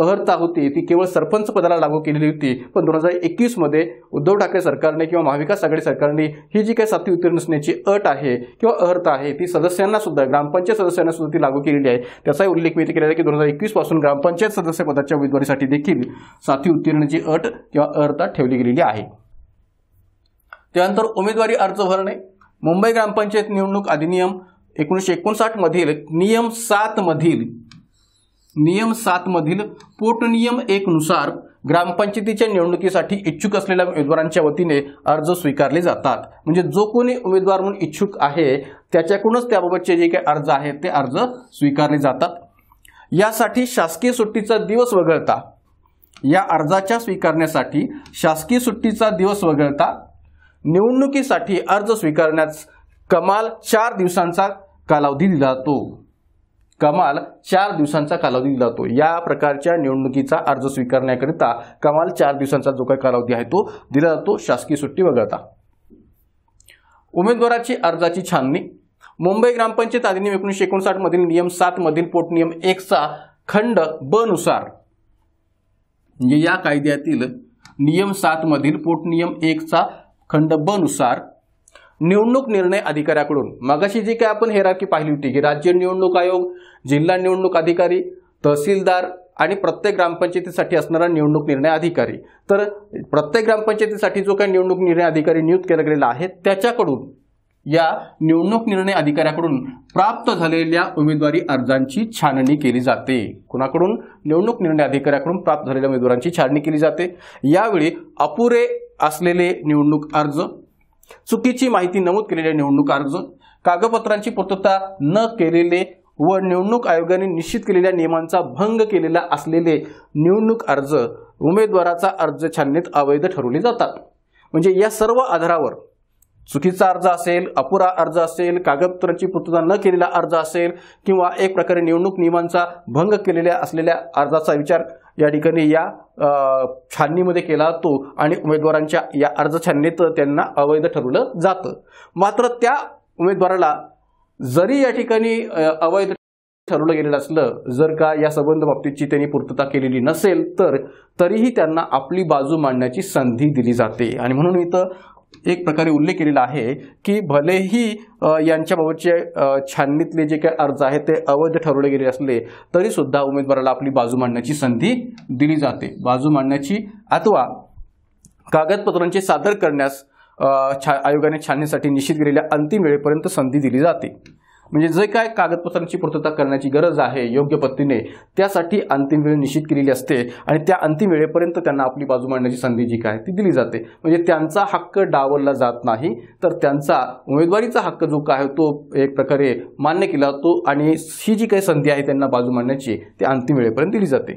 अहर्ता होती ती केवळ सरपंच पदाला लागू केलेली होती पण दोन हजार एकवीसमध्ये उद्धव ठाकरे सरकारने किंवा महाविकास आघाडी सरकारने ही जी काही साथी उत्तीर्ण असण्याची अट आहे किंवा अहर्ता आहे ती सदस्यांना सुद्धा ग्रामपंचायत सदस्यांना सुद्धा ती लागू केलेली आहे त्याचाही उल्लेख मी केलेला आहे की दोन हजार एकवीसपासून ग्रामपंचायत सदस्य पदाच्या उमेदवारीसाठी देखील साथी उत्तीर्णची अट किंवा अहर्ता ठेवली गेलेली आहे त्यानंतर उमेदवारी अर्ज भरणे मुंबई ग्रामपंचायत निवडणूक अधिनियम एकोणीसशे एकोणसाठमधील नियम मधील नियम सात मधील पोटनियम नुसार ग्रामपंचायतीच्या निवडणुकीसाठी इच्छुक असलेल्या उमेदवारांच्या वतीने अर्ज स्वीकारले जातात म्हणजे जो कोणी उमेदवार म्हणून इच्छुक आहे त्याच्याकडूनच त्याबाबतचे जे काही अर्ज आहेत ते अर्ज स्वीकारले जातात यासाठी शासकीय सुट्टीचा दिवस वगळता या अर्जाच्या स्वीकारण्यासाठी शासकीय सुट्टीचा दिवस वगळता निवडणुकीसाठी अर्ज स्वीकारण्यास कमाल चार दिवसांचा कालावधी दिला जातो कमाल चार दिवसांचा कालावधी दिला जातो या प्रकारच्या निवडणुकीचा अर्ज स्वीकारण्याकरिता कमाल चार दिवसांचा जो काही कालावधी आहे तो दिला जातो शासकीय सुट्टी वगळता उमेदवाराची अर्जाची छाननी मुंबई ग्रामपंचायत अधिनियम एकोणसाठ मधील नियम सात मधील पोटनियम एकचा खंड ब नुसार म्हणजे या कायद्यातील नियम सात मधील पोटनियम एकचा खंड ब नुसार निवडणूक निर्णय अधिकाऱ्याकडून मगाशी जी काय आपण हेरारकी पाहिली होती की राज्य निवडणूक आयोग जिल्हा निवडणूक अधिकारी तहसीलदार आणि प्रत्येक ग्रामपंचायतीसाठी असणारा निवडणूक निर्णय अधिकारी तर प्रत्येक ग्रामपंचायतीसाठी जो काही निवडणूक निर्णय अधिकारी नियुक्त केला गेलेला आहे त्याच्याकडून या निवडणूक निर्णय अधिकाऱ्याकडून प्राप्त झालेल्या उमेदवारी अर्जांची छाननी केली जाते कुणाकडून निवडणूक निर्णय अधिकाऱ्याकडून प्राप्त झालेल्या उमेदवारांची छाननी केली जाते यावेळी अपुरे असलेले निवडणूक अर्ज चुकीची माहिती नमूद केलेले निवडणूक अर्ज कागदपत्रांची पूर्तता न केलेले व निवडणूक आयोगाने निश्चित केलेल्या नियमांचा भंग केलेला असलेले निवडणूक अर्ज उमेदवाराचा अर्ज छाननीत अवैध ठरवले जातात म्हणजे या सर्व आधारावर चुकीचा अर्ज असेल अपुरा अर्ज असेल कागदपत्रांची पूर्तता न केलेला अर्ज असेल किंवा एक प्रकारे निवडणूक नियमांचा भंग केलेल्या असलेल्या अर्जाचा विचार या ठिकाणी या छाननीमध्ये केला जातो आणि उमेदवारांच्या या अर्ज छाननीत त्यांना अवैध ठरवलं जातं मात्र त्या उमेदवाराला जरी या ठिकाणी अवैध ठरवलं गेलेलं असलं जर का या संबंध बाबतीतची त्यांनी पूर्तता केलेली नसेल तर तरीही त्यांना आपली बाजू मांडण्याची संधी दिली जाते आणि म्हणून इथं एक प्रकारे उल्लेख केलेला आहे की भलेही यांच्याबाबतचे छाननीतले जे काही अर्ज आहेत ते अवैध ठरवले गेले असले तरी सुद्धा उमेदवाराला आपली बाजू मांडण्याची संधी दिली जाते बाजू मांडण्याची अथवा कागदपत्रांचे सादर करण्यास छा आयोगाने छाननीसाठी निश्चित केलेल्या अंतिम वेळेपर्यंत संधी दिली जाते म्हणजे जे काय कागदपत्रांची पूर्तता करण्याची गरज आहे योग्य पद्धतीने त्यासाठी अंतिम वेळ निश्चित केलेली असते आणि त्या अंतिम वेळेपर्यंत त्यांना आपली बाजू मांडण्याची संधी जी काय ती दिली जाते म्हणजे त्यांचा हक्क डावलला जात नाही तर त्यांचा उमेदवारीचा हक्क जो काय तो एक प्रकारे मान्य केला जातो आणि ही जी काही संधी आहे त्यांना बाजू मांडण्याची ती अंतिम वेळेपर्यंत दिली जाते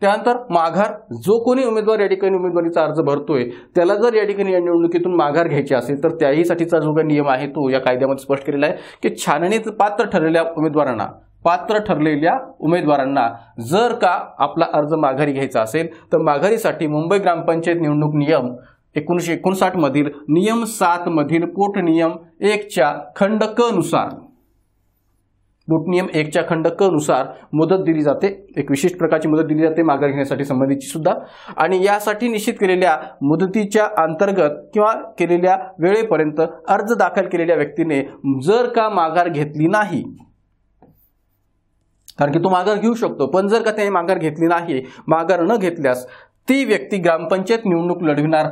त्यानंतर माघार जो कोणी उमेदवार या ठिकाणी उमेदवारीचा अर्ज भरतोय त्याला जर या ठिकाणी या निवडणुकीतून माघार घ्यायची असेल तर साठीचा जो काही नियम आहे तो या कायद्यामध्ये स्पष्ट केलेला आहे की छाननीत पात्र ठरलेल्या उमेदवारांना पात्र ठरलेल्या उमेदवारांना जर का आपला अर्ज माघारी घ्यायचा असेल तर माघारीसाठी मुंबई ग्रामपंचायत निवडणूक नियम एकोणीसशे एकोणसाठमधील नियम सातमधील नियम एकच्या खंड क नुसार लूट नियम एकच्या खंड क नुसार मुदत दिली जाते एक विशिष्ट प्रकारची मुदत दिली जाते माघार घेण्यासाठी संबंधीची सुद्धा आणि यासाठी निश्चित केलेल्या मुदतीच्या अंतर्गत किंवा केलेल्या वेळेपर्यंत अर्ज दाखल केलेल्या व्यक्तीने जर का माघार घेतली नाही कारण की तो माघार घेऊ शकतो पण जर का त्याने माघार घेतली नाही माघार न घेतल्यास ती व्यक्ती ग्रामपंचायत निवडणूक लढविणार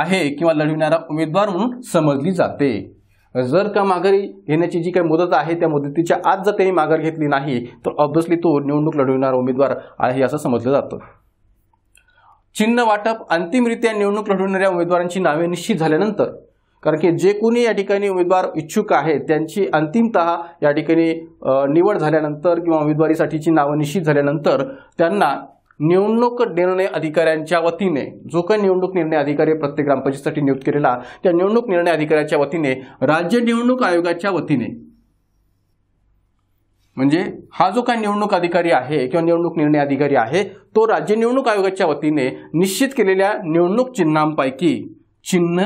आहे किंवा लढविणारा उमेदवार म्हणून समजली जाते जर का माघारी घेण्याची जी काही मुदत आहे त्या मुदतीच्या आज जर त्यांनी माघार घेतली नाही तर ऑब्व्हियसली तो निवडणूक लढविणारा उमेदवार आहे असं समजलं जातं चिन्ह वाटप अंतिमरित्या निवडणूक लढवणाऱ्या उमेदवारांची नावे निश्चित झाल्यानंतर कारण की जे कोणी या ठिकाणी उमेदवार इच्छुक आहेत त्यांची अंतिमत या ठिकाणी निवड झाल्यानंतर किंवा उमेदवारीसाठीची नावं निश्चित झाल्यानंतर त्यांना निवडणूक निर्णय अधिकाऱ्यांच्या वतीने जो काही निवडणूक निर्णय अधिकारी प्रत्येक ग्रामपंचायतीसाठी नियुक्त केलेला त्या निवडणूक निर्णय अधिकाऱ्याच्या वतीने राज्य निवडणूक आयोगाच्या वतीने म्हणजे हा जो काही निवडणूक अधिकारी आहे किंवा निवडणूक निर्णय अधिकारी आहे तो राज्य निवडणूक आयोगाच्या वतीने निश्चित केलेल्या निवडणूक चिन्हांपैकी चिन्ह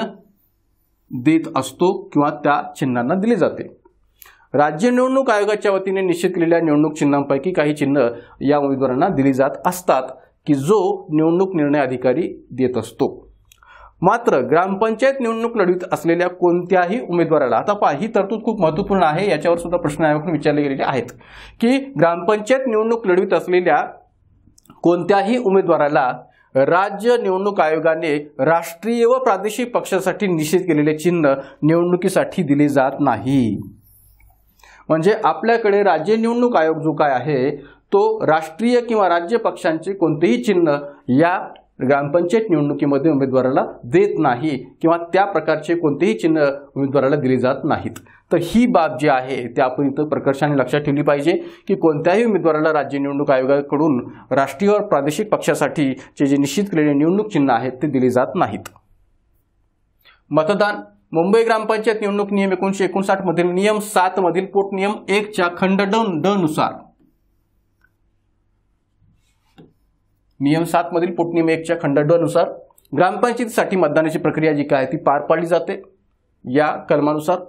देत असतो किंवा त्या चिन्हांना दिले जाते राज्य निवडणूक आयोगाच्या वतीने निश्चित केलेल्या निवडणूक चिन्हांपैकी काही चिन्ह या उमेदवारांना दिली जात असतात की जो निवडणूक निर्णय अधिकारी देत असतो मात्र ग्रामपंचायत निवडणूक लढवीत असलेल्या कोणत्याही उमेदवाराला आता पहा ही तरतूद खूप महत्त्वपूर्ण आहे याच्यावर सुद्धा प्रश्न आयोगाने विचारले गेलेले आहेत की ग्रामपंचायत निवडणूक लढवीत असलेल्या कोणत्याही उमेदवाराला राज्य निवडणूक आयोगाने राष्ट्रीय व प्रादेशिक पक्षासाठी निश्चित केलेले चिन्ह निवडणुकीसाठी दिले जात नाही म्हणजे आपल्याकडे राज्य निवडणूक आयोग जो काय आहे तो राष्ट्रीय किंवा राज्य पक्षांचे कोणतेही चिन्ह या ग्रामपंचायत निवडणुकीमध्ये उमेदवाराला देत नाही किंवा त्या प्रकारचे कोणतेही चिन्ह उमेदवाराला दिली जात नाहीत तर ही बाब जी आहे ते आपण इथं प्रकर्षाने लक्षात ठेवली पाहिजे की कोणत्याही उमेदवाराला राज्य निवडणूक आयोगाकडून राष्ट्रीय व प्रादेशिक पक्षासाठीचे जे निश्चित केलेले निवडणूक चिन्ह आहेत ते दिले जात नाहीत मतदान मुंबई ग्रामपंचायत निवडणूक नियम एकोणीशे एकोणसाठ मधील नियम सात मधील पोटनियम च्या खंड ड नुसार नियम सात मधील पोटनियम च्या खंड ड नुसार ग्रामपंचायतीसाठी मतदानाची प्रक्रिया जी काय ती पार पाडली जाते या कलमानुसार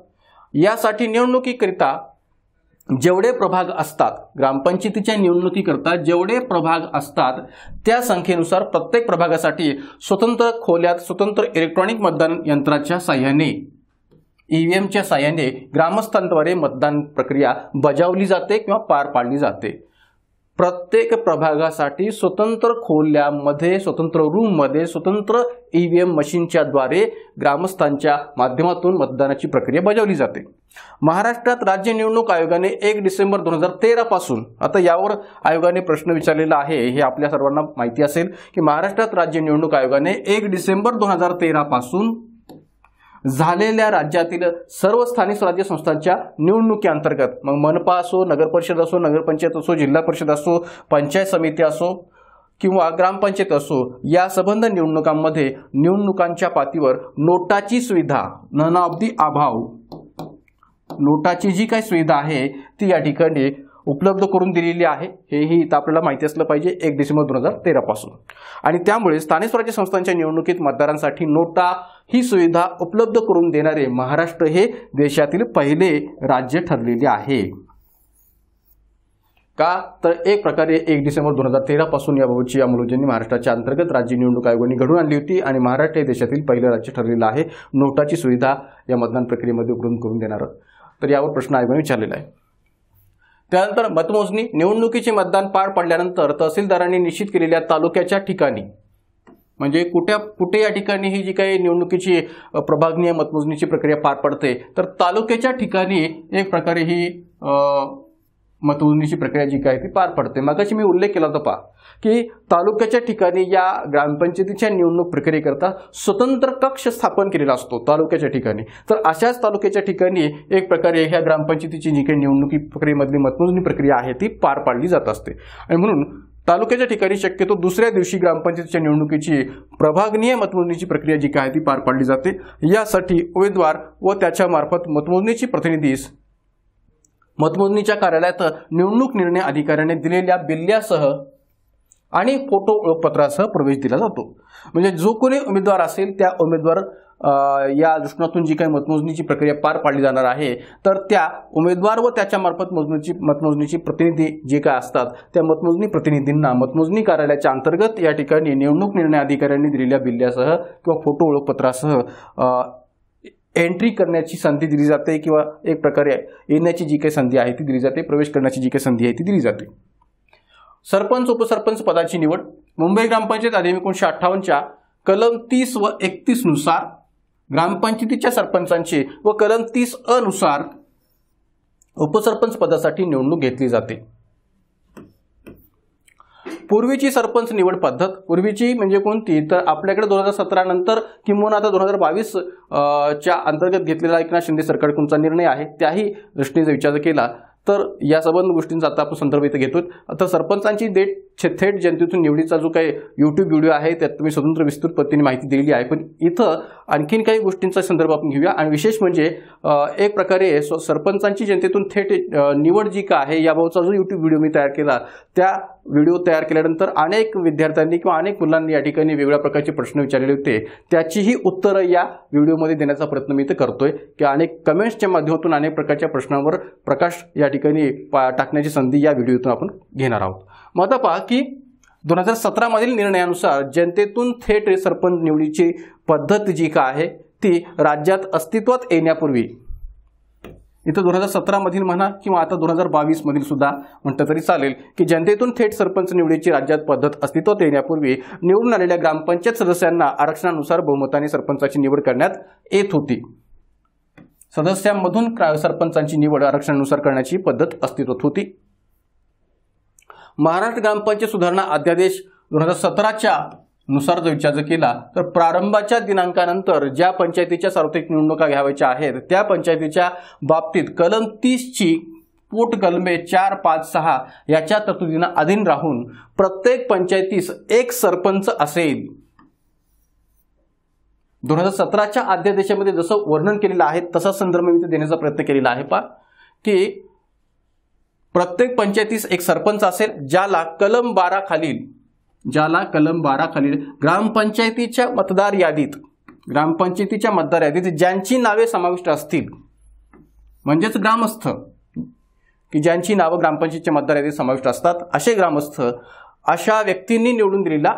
यासाठी निवडणुकीकरिता जेवढे प्रभाग असतात ग्रामपंचायतीच्या निवडणुकीकरता जेवढे प्रभाग असतात त्या संख्येनुसार प्रत्येक प्रभागासाठी स्वतंत्र खोल्यात स्वतंत्र इलेक्ट्रॉनिक मतदान यंत्राच्या साह्याने ईव्हीएमच्या e साह्याने ग्रामस्थांद्वारे मतदान प्रक्रिया बजावली जाते किंवा पार पाडली जाते प्रत्येक प्रभागासाठी स्वतंत्र खोल्यामध्ये स्वतंत्र रूममध्ये स्वतंत्र ई e व्ही एम मशीनच्या द्वारे ग्रामस्थांच्या माध्यमातून मतदानाची प्रक्रिया बजावली जाते महाराष्ट्रात राज्य निवडणूक आयोगाने एक डिसेंबर दोन हजार तेरापासून आता यावर आयोगाने प्रश्न विचारलेला आहे हे आपल्या सर्वांना माहिती असेल की महाराष्ट्रात राज्य निवडणूक आयोगाने एक डिसेंबर दोन हजार तेरापासून झालेल्या राज्यातील सर्व स्थानिक स्वराज्य संस्थांच्या निवडणुकीअंतर्गत मग मनपा असो नगरपरिषद असो नगरपंचायत असो जिल्हा परिषद असो पंचायत समिती असो किंवा ग्रामपंचायत असो या संबंध निवडणुकांमध्ये निवडणुकांच्या पातीवर नोटाची सुविधा दी अभाव नोटाची जी काही सुविधा आहे ती या ठिकाणी उपलब्ध करून दिलेली आहे हेही इथं आपल्याला माहिती असलं पाहिजे एक डिसेंबर दोन हजार तेरापासून आणि त्यामुळे स्थानिक स्वराज्य संस्थांच्या निवडणुकीत मतदारांसाठी नोटा ही सुविधा उपलब्ध करून देणारे महाराष्ट्र हे देशातील पहिले राज्य ठरलेले आहे का तर एक प्रकारे एक डिसेंबर दोन हजार तेरापासून याबाबतची या मुलोजींनी महाराष्ट्राच्या अंतर्गत राज्य निवडणूक आयोगाने घडून आणली होती आणि महाराष्ट्र हे देशातील पहिलं राज्य ठरलेलं आहे नोटाची सुविधा या मतदान प्रक्रियेमध्ये उपलब्ध करून देणारं तर यावर प्रश्न आयोगाने विचारलेला आहे त्यानंतर मतमोजणी निवडणुकीचे मतदान पार पडल्यानंतर तहसीलदारांनी निश्चित केलेल्या तालुक्याच्या ठिकाणी म्हणजे कुठ्या कुठे या ठिकाणी ही जी काही निवडणुकीची प्रभागनीय मतमोजणीची प्रक्रिया पार पडते तर तालुक्याच्या ठिकाणी एक प्रकारे ही मतमोजणीची प्रक्रिया जी काय ती पार पडते मागाशी मी उल्लेख केला होता पा की तालुक्याच्या ठिकाणी या ग्रामपंचायतीच्या निवडणूक प्रक्रियेकरता स्वतंत्र कक्ष स्थापन केलेला असतो तालुक्याच्या ठिकाणी तर अशाच तालुक्याच्या ठिकाणी एक प्रकारे ह्या ग्रामपंचायतीची जी काही निवडणुकी प्रक्रियेमधली मतमोजणी प्रक्रिया आहे ती पार पाडली जात असते आणि म्हणून तालुक्याच्या ठिकाणी शक्यतो दुसऱ्या दिवशी ग्रामपंचायतीच्या निवडणुकीची प्रभागनीय मतमोजणीची प्रक्रिया जी काय ती पार पाडली जाते यासाठी उमेदवार व त्याच्यामार्फत मतमोजणीची प्रतिनिधीस मतमोजणीच्या कार्यालयात निवडणूक निर्णय अधिकाऱ्याने दिलेल्या बिल्ल्यासह आणि फोटो ओळखपत्रासह प्रवेश दिला जातो म्हणजे जो कोणी उमेदवार असेल त्या उमेदवार या दृष्णातून जी काही मतमोजणीची प्रक्रिया पार पाडली जाणार आहे तर त्या उमेदवार व त्याच्यामार्फत मोजणीची मतमोजणीची प्रतिनिधी जे काय असतात त्या मतमोजणी प्रतिनिधींना मतमोजणी कार्यालयाच्या अंतर्गत या ठिकाणी निवडणूक निर्णय अधिकाऱ्यांनी दिलेल्या बिल्ल्यासह किंवा फोटो ओळखपत्रासह एंट्री करण्याची संधी दिली जाते किंवा एक प्रकारे येण्याची जी काही संधी आहे ती दिली जाते प्रवेश करण्याची जी काही संधी आहे ती दिली जाते सरपंच उपसरपंच पदाची निवड मुंबई ग्रामपंचायत अधिनियम एकोणीशे अठ्ठावन्नच्या कलम तीस व एकतीसनुसार ग्रामपंचायतीच्या सरपंचांचे व कलम तीस अनुसार उपसरपंच पदासाठी निवडणूक घेतली जाते पूर्वीची सरपंच निवड पद्धत पूर्वीची म्हणजे कोणती तर आपल्याकडे दोन हजार सतरा नंतर किंवा आता दोन हजार बावीस च्या अंतर्गत घेतलेला एकनाथ शिंदे सरकारकडूनचा निर्णय आहे त्याही दृष्टीने विचार केला तर या सबंध गोष्टींचा आता आपण संदर्भ इथे घेतो तर सरपंचांची डेट छे थेट जनतेतून निवडीचा जो काही यूट्यूब व्हिडिओ आहे त्यात तुम्ही स्वतंत्र विस्तृत पद्धतीने माहिती दिलेली आहे पण इथं आणखीन काही गोष्टींचा संदर्भ आपण घेऊया आणि विशेष म्हणजे एक प्रकारे सरपंचांची जनतेतून थेट निवड जी का आहे याबाबतचा जो यूट्यूब व्हिडिओ मी तयार केला त्या व्हिडिओ तयार केल्यानंतर अनेक विद्यार्थ्यांनी किंवा अनेक मुलांनी या ठिकाणी वेगवेगळ्या प्रकारचे प्रश्न विचारले होते त्याचीही उत्तरं या व्हिडिओमध्ये देण्याचा प्रयत्न मी इथं करतोय की अनेक कमेंट्सच्या माध्यमातून अनेक प्रकारच्या प्रश्नांवर प्रकाश या ठिकाणी टाकण्याची संधी या व्हिडिओतून आपण घेणार आहोत महत्त्व पहा की दोन हजार सतरामधील निर्णयानुसार जनतेतून थेट सरपंच निवडीची पद्धत जी का आहे ती राज्यात अस्तित्वात येण्यापूर्वी इथं दोन हजार सतरामधील म्हणा किंवा आता दोन हजार बावीसमधील सुद्धा म्हटलं तरी चालेल की जनतेतून थेट सरपंच निवडीची राज्यात पद्धत अस्तित्वात येण्यापूर्वी निवडून आलेल्या ग्रामपंचायत सदस्यांना आरक्षणानुसार बहुमताने सरपंचाची निवड करण्यात येत होती सदस्यांमधून सरपंचांची निवड आरक्षणानुसार करण्याची पद्धत अस्तित्वात होती महाराष्ट्र ग्रामपंचायत सुधारणा अध्यादेश दोन हजार सतराच्या नुसार जर विचार जर केला तर प्रारंभाच्या दिनांकानंतर ज्या पंचायतीच्या सार्वत्रिक निवडणुका घ्यावायच्या आहेत त्या पंचायतीच्या बाबतीत कलम तीसची पोट कलमे चार पाच सहा याच्या तरतुदींना अधीन राहून प्रत्येक पंचायतीस एक सरपंच असेल दोन हजार सतराच्या अध्यादेशामध्ये जसं वर्णन केलेलं आहे तसा संदर्भ मी ते देण्याचा प्रयत्न केलेला आहे पा की प्रत्येक पंचायतीस एक सरपंच असेल ज्याला कलम बारा खालील ज्याला कलम बारा खालील ग्रामपंचायतीच्या मतदार यादीत ग्रामपंचायतीच्या मतदार यादीत ज्यांची नावे समाविष्ट असतील म्हणजेच ग्रामस्थ की ज्यांची नावं ग्रामपंचायतीच्या मतदार यादीत समाविष्ट असतात असे ग्रामस्थ अशा व्यक्तींनी निवडून दिलेला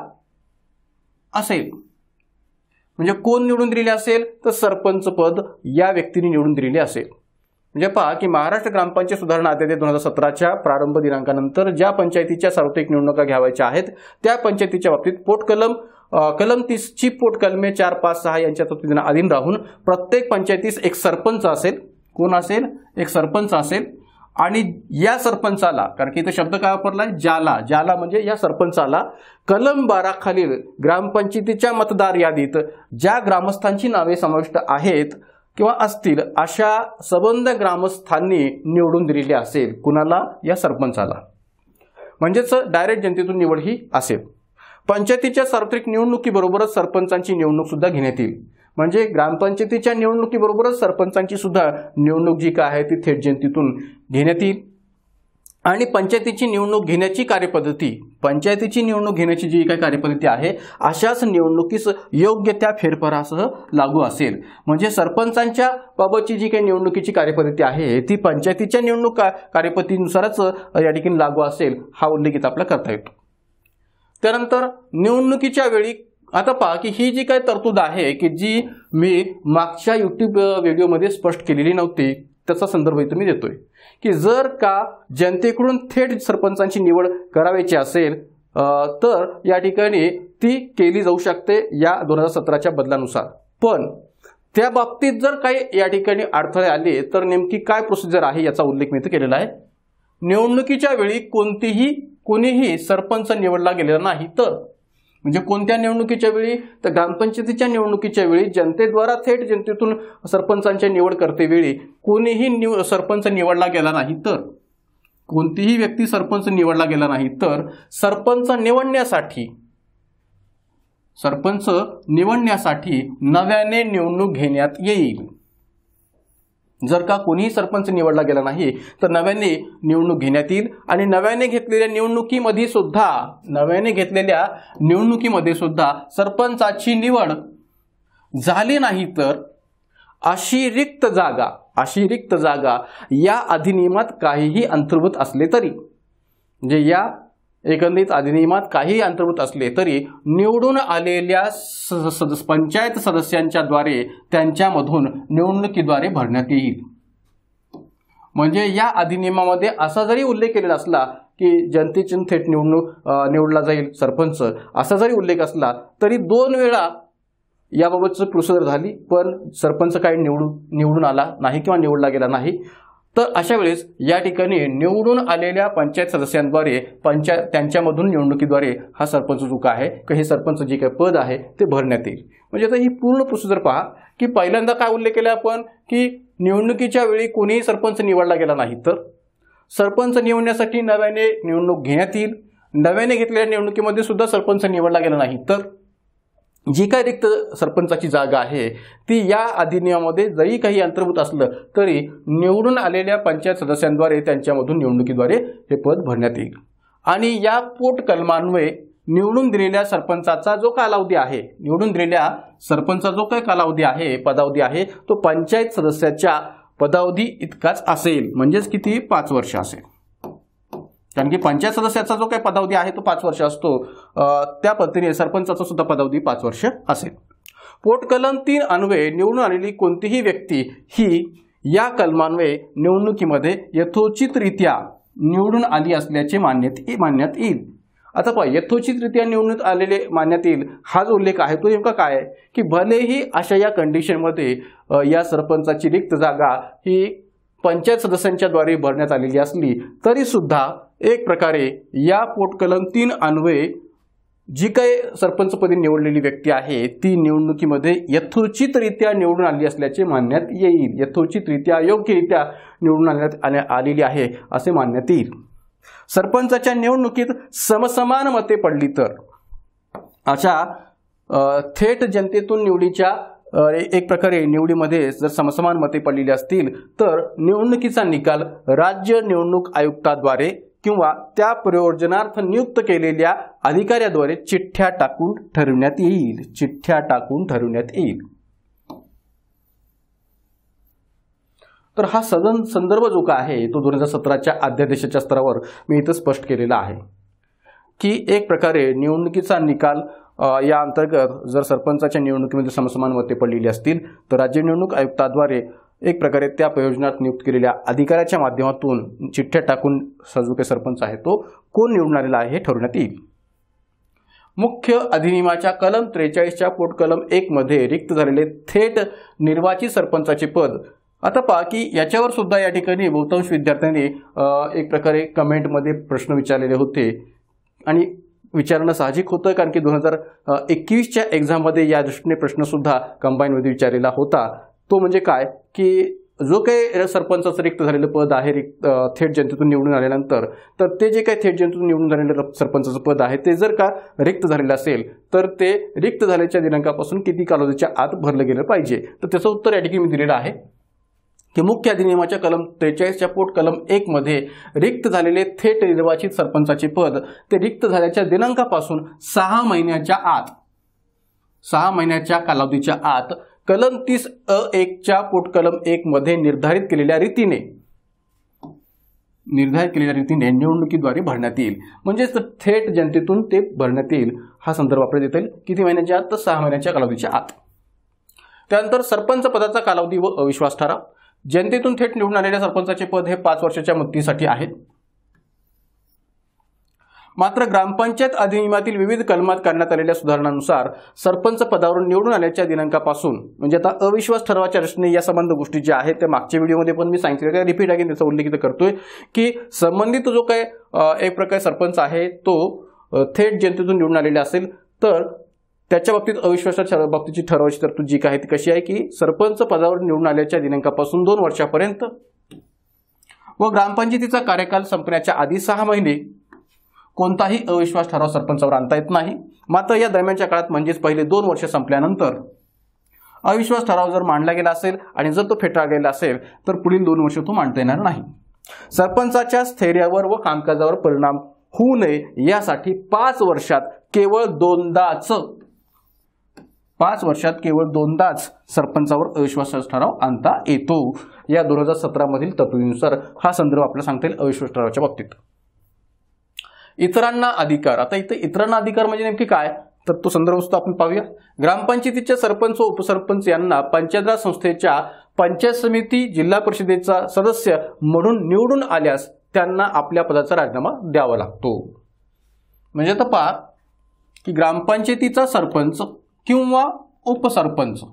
असेल म्हणजे कोण निवडून दिलेले असेल तर सरपंच पद या व्यक्तीने निवडून दिलेले असेल म्हणजे पहा की महाराष्ट्र ग्रामपंचायत सुधारणा अध्यादेश दोन हजार सतराच्या प्रारंभ दिनांकानंतर ज्या पंचायतीच्या सार्वत्रिक निवडणुका घ्यावायच्या आहेत त्या पंचायतीच्या बाबतीत पोट कलम कलम तीसची पोट चार पाच सहा यांच्या तरतुदीना अधीन राहून प्रत्येक पंचायतीस एक सरपंच असेल कोण असेल एक सरपंच असेल आणि या सरपंचाला कारण की इथं शब्द काय वापरला आहे जाला जाला म्हणजे या सरपंचाला कलम बारा खालील ग्रामपंचायतीच्या मतदार यादीत ज्या ग्रामस्थांची नावे समाविष्ट आहेत किंवा असतील अशा सबंध ग्रामस्थांनी निवडून दिलेली असेल कुणाला या सरपंचाला म्हणजेच डायरेक्ट जनतेतून निवड ही असेल पंचायतीच्या सार्वत्रिक निवडणुकीबरोबरच सरपंचांची निवडणूक सुद्धा घेण्यात येईल म्हणजे ग्रामपंचायतीच्या निवडणुकीबरोबरच सरपंचांची सुद्धा निवडणूक जी काय आहे ती थेट जनतेतून घेण्यात येईल आणि पंचायतीची निवडणूक घेण्याची कार्यपद्धती पंचायतीची निवडणूक घेण्याची जी काही कार्यपद्धती आहे अशाच निवडणुकीस योग्य त्या फेरफारासह लागू असेल म्हणजे सरपंचांच्या बाबतची जी काही निवडणुकीची कार्यपद्धती आहे ती पंचायतीच्या निवडणूक कार्यपद्धतीनुसारच या ठिकाणी लागू असेल हा उल्लेखित आपला करता येतो त्यानंतर निवडणुकीच्या वेळी आता पहा की ही जी काही तरतूद आहे की जी मी मागच्या युट्यूब व्हिडिओमध्ये स्पष्ट केलेली नव्हती त्याचा संदर्भही तुम्ही मी देतोय की जर का जनतेकडून थेट सरपंचांची निवड करावायची असेल तर या ठिकाणी ती केली जाऊ शकते या दोन हजार सतराच्या बदलानुसार पण त्या बाबतीत जर काही या ठिकाणी अडथळे आले तर नेमकी काय प्रोसिजर आहे याचा उल्लेख मी इथे केलेला आहे निवडणुकीच्या वेळी कोणतीही कोणीही सरपंच निवडला गेलेला नाही तर म्हणजे कोणत्या निवडणुकीच्या वेळी तर ग्रामपंचायतीच्या निवडणुकीच्या वेळी जनतेद्वारा थेट जनतेतून सरपंचांच्या निवड करतेवेळी कोणीही निव सरपंच निवडला गेला नाही तर कोणतीही व्यक्ती सरपंच निवडला गेला नाही तर सरपंच निवडण्यासाठी सरपंच निवडण्यासाठी नव्याने निवडणूक घेण्यात येईल जर का कोणीही सरपंच निवडला गेला नाही तर नव्याने निवडणूक घेण्यात येईल आणि नव्याने घेतलेल्या निवडणुकीमध्ये सुद्धा नव्याने घेतलेल्या निवडणुकीमध्ये सुद्धा सरपंचाची निवड झाली नाही तर अशी रिक्त जागा अशी रिक्त जागा या अधिनियमात काहीही अंतर्भूत असले तरी म्हणजे या एकंदरीत अधिनियमात काही अंतर्भूत असले तरी निवडून आलेल्या सदस पंचायत सदस्यांच्याद्वारे त्यांच्यामधून निवडणुकीद्वारे भरण्यात येईल म्हणजे या अधिनियमामध्ये असा जरी उल्लेख केलेला असला की जनतेची थेट निवडणूक निवडला जाईल सरपंच असा जरी उल्लेख असला तरी दोन वेळा याबाबतचं प्रोसिजर झाली पण सरपंच काही निवडून निवडून आला नाही किंवा निवडला गेला नाही तर अशा वेळेस या ठिकाणी निवडून आलेल्या पंचायत सदस्यांद्वारे पंचायत त्यांच्यामधून निवडणुकीद्वारे हा सरपंच चुका आहे की हे सरपंच जे काही पद आहे ते भरण्यात येईल म्हणजे आता ही पूर्ण जर पहा की पहिल्यांदा काय उल्लेख केला आपण की निवडणुकीच्या वेळी कोणीही सरपंच निवडला गेला नाही तर सरपंच निवडण्यासाठी नव्याने निवडणूक घेण्यात येईल नव्याने घेतलेल्या निवडणुकीमध्ये सुद्धा सरपंच निवडला गेला नाही तर जी काय रिक्त सरपंचाची जागा आहे ती या अधिनियमामध्ये जरी काही अंतर्भूत असलं तरी निवडून आलेल्या पंचायत सदस्यांद्वारे त्यांच्यामधून निवडणुकीद्वारे हे पद भरण्यात येईल आणि या पोट कलमान्वये निवडून दिलेल्या सरपंचाचा जो कालावधी आहे निवडून दिलेल्या सरपंचा जो काही कालावधी आहे पदावधी आहे तो पंचायत सदस्याच्या पदावधी इतकाच असेल म्हणजेच किती पाच वर्ष असेल कारण की पंचायत सदस्याचा जो काही पदावधी आहे तो पाच वर्ष असतो त्या पद्धतीने सरपंचाचा सुद्धा पदावधी पाच वर्ष असेल पोटकलम तीन अन्वये निवडून आलेली कोणतीही व्यक्ती ही या कलमान्वये निवडणुकीमध्ये यथोचितरित्या निवडून आली असल्याचे मान्यत मानण्यात येईल आता पहा यथोचितरित्या निवडून आलेले मानण्यात येईल हा जो उल्लेख आहे तो नेमका काय की भलेही अशा या कंडिशनमध्ये या सरपंचाची रिक्त जागा ही पंचायत सदस्यांच्याद्वारे भरण्यात आलेली असली तरीसुद्धा एक प्रकारे या पोटकलम अन्वये जी काही सरपंचपदी निवडलेली व्यक्ती आहे ती निवडणुकीमध्ये यथोचितरित्या निवडून आली असल्याचे मानण्यात येईल यथोचितरित्या योग्यरित्या निवडून आणण्यात आल्या आलेली आहे असे मानण्यात येईल सरपंचाच्या निवडणुकीत समसमान मते पडली तर अशा थेट जनतेतून निवडीच्या एक प्रकारे निवडीमध्ये जर समसमान मते पडलेली असतील तर निवडणुकीचा निकाल राज्य निवडणूक आयुक्ताद्वारे किंवा त्या प्रयोजनार्थ नियुक्त केलेल्या अधिकाऱ्याद्वारे चिठ्ठ्या टाकून ठरविण्यात येईल चिठ्ठ्या टाकून ठरविण्यात येईल तर हा सदन संदर्भ जो का आहे तो दोन हजार सतराच्या अध्यादेशाच्या स्तरावर मी इथं स्पष्ट केलेला आहे की एक प्रकारे निवडणुकीचा निकाल या अंतर्गत जर सरपंचाच्या निवडणुकीमध्ये समसमान मते पडलेली असतील तर राज्य निवडणूक आयुक्ताद्वारे एक प्रकारे त्या प्रयोजनात नियुक्त केलेल्या अधिकाऱ्याच्या माध्यमातून चिठ्ठ्या टाकून सजुके सरपंच आहे तो कोण निवडून आहे हे ठरवण्यात येईल मुख्य अधिनियमाच्या कलम त्रेचाळीसच्या पोट कलम एकमध्ये रिक्त झालेले थेट निर्वाचित सरपंचाचे पद आता पहा की याच्यावर सुद्धा या ठिकाणी बहुतांश विद्यार्थ्यांनी एक प्रकारे कमेंटमध्ये प्रश्न विचारलेले होते आणि विचारणं साहजिक होतं कारण की दोन हजार एकवीसच्या एक्झाममध्ये या दृष्टीने प्रश्नसुद्धा कंबाईनमध्ये विचारलेला होता तो म्हणजे काय की जो काही सरपंचाचं रिक्त झालेलं पद आहे रिक्त थेट जनतेतून निवडून आल्यानंतर तर ते जे काही थेट जनतेतून निवडून झालेलं सरपंचाचं पद आहे ते जर का रिक्त झालेलं असेल तर ते रिक्त झाल्याच्या दिनांकापासून किती कालावधीच्या आत भरलं गेलं पाहिजे तर त्याचं उत्तर या ठिकाणी मी दिलेलं आहे की मुख्य अधिनियमाच्या कलम त्रेचाळीसच्या पोट कलम एकमध्ये रिक्त झालेले थेट निर्वाचित सरपंचाचे पद ते रिक्त झाल्याच्या दिनांकापासून सहा महिन्याच्या आत सहा महिन्याच्या कालावधीच्या आत कलम तीस अ एकच्या पोटकलम एक मध्ये निर्धारित केलेल्या रीतीने निर्धारित केलेल्या रीतीने निवडणुकीद्वारे भरण्यात येईल म्हणजेच थेट जनतेतून ते भरण्यात येईल हा संदर्भ वापरण्यात देता येईल किती महिन्याच्या आत तर सहा महिन्याच्या कालावधीच्या आत त्यानंतर सरपंच पदाचा कालावधी व अविश्वास ठराव जनतेतून थेट निवडून आलेल्या सरपंचाचे पद हे पाच वर्षाच्या मुदतीसाठी आहेत मात्र ग्रामपंचायत अधिनियमातील विविध कलमात करण्यात आलेल्या सुधारणांनुसार सरपंच पदावरून निवडून आल्याच्या दिनांकापासून म्हणजे आता अविश्वास ठरवाच्या रचने या संबंध गोष्टी ज्या आहेत त्या मागच्या व्हिडिओमध्ये पण मी सांगितलं काय रिपीट अगेन त्याचा उल्लेख करतोय की संबंधित जो काय एक प्रकारे सरपंच आहे तो थेट जनतेतून निवडून आलेला असेल तर त्याच्या बाबतीत अविश्वासाच्या बाबतीची ठरवायची तरतूद जी काय ती कशी आहे की सरपंच पदावर निवडून आल्याच्या दिनांकापासून दोन वर्षापर्यंत व ग्रामपंचायतीचा कार्यकाल संपण्याच्या आधी सहा महिने कोणताही अविश्वास ठराव सरपंचावर आणता येत नाही मात्र या दरम्यानच्या काळात म्हणजेच पहिले दोन वर्ष संपल्यानंतर अविश्वास ठराव जर मांडला गेला असेल आणि जर तो फेटाळलेला असेल तर पुढील दोन वर्ष तो मांडता येणार नाही सरपंचाच्या स्थैर्यावर व कामकाजावर परिणाम होऊ नये यासाठी पाच वर्षात केवळ दोनदाच पाच वर्षात केवळ दोनदाच सरपंचावर अविश्वास ठराव आणता येतो या दोन हजार सतरामधील तत्वीनुसार हा संदर्भ आपल्याला सांगता येईल अविश्वास ठरावाच्या बाबतीत इतरांना अधिकार आता इथे इतरांना अधिकार म्हणजे नेमकी काय तर तो संदर्भ असतो आपण पाहूया ग्रामपंचायतीच्या सरपंच व उपसरपंच यांना पंचायत राज संस्थेच्या पंचायत समिती जिल्हा परिषदेचा सदस्य म्हणून निवडून आल्यास त्यांना आपल्या पदाचा राजीनामा द्यावा लागतो म्हणजे आता पहा की ग्रामपंचायतीचा सरपंच किंवा उपसरपंच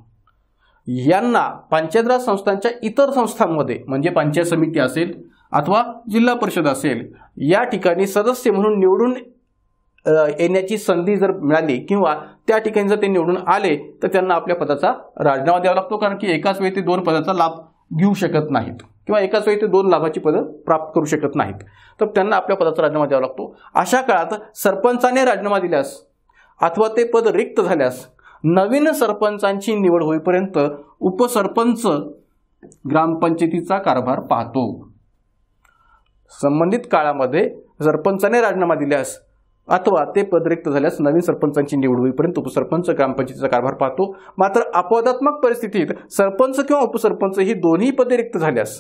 यांना पंचायत राज संस्थांच्या इतर संस्थांमध्ये म्हणजे पंचायत समिती असेल अथवा जिल्हा परिषद असेल या ठिकाणी सदस्य म्हणून निवडून येण्याची संधी जर मिळाली किंवा त्या ठिकाणी जर ते निवडून आले तर त्यांना आपल्या पदाचा राजीनामा द्यावा लागतो कारण की एकाच वेळी ते दोन पदाचा लाभ घेऊ शकत नाहीत किंवा एकाच वेळी ते दोन लाभाची पदं प्राप्त करू शकत नाहीत तर त्यांना आपल्या पदाचा राजीनामा द्यावा लागतो अशा काळात सरपंचाने राजीनामा दिल्यास अथवा ते पद रिक्त झाल्यास नवीन सरपंचांची निवड होईपर्यंत उपसरपंच ग्रामपंचायतीचा कारभार पाहतो संबंधित काळामध्ये सरपंचाने राजीनामा दिल्यास अथवा ते पदरिक्त झाल्यास नवीन सरपंचांची निवड होईपर्यंत उपसरपंच ग्रामपंचायतीचा कारभार पाहतो मात्र अपवादात्मक परिस्थितीत सरपंच किंवा उपसरपंच ही दोन्ही पदे रिक्त झाल्यास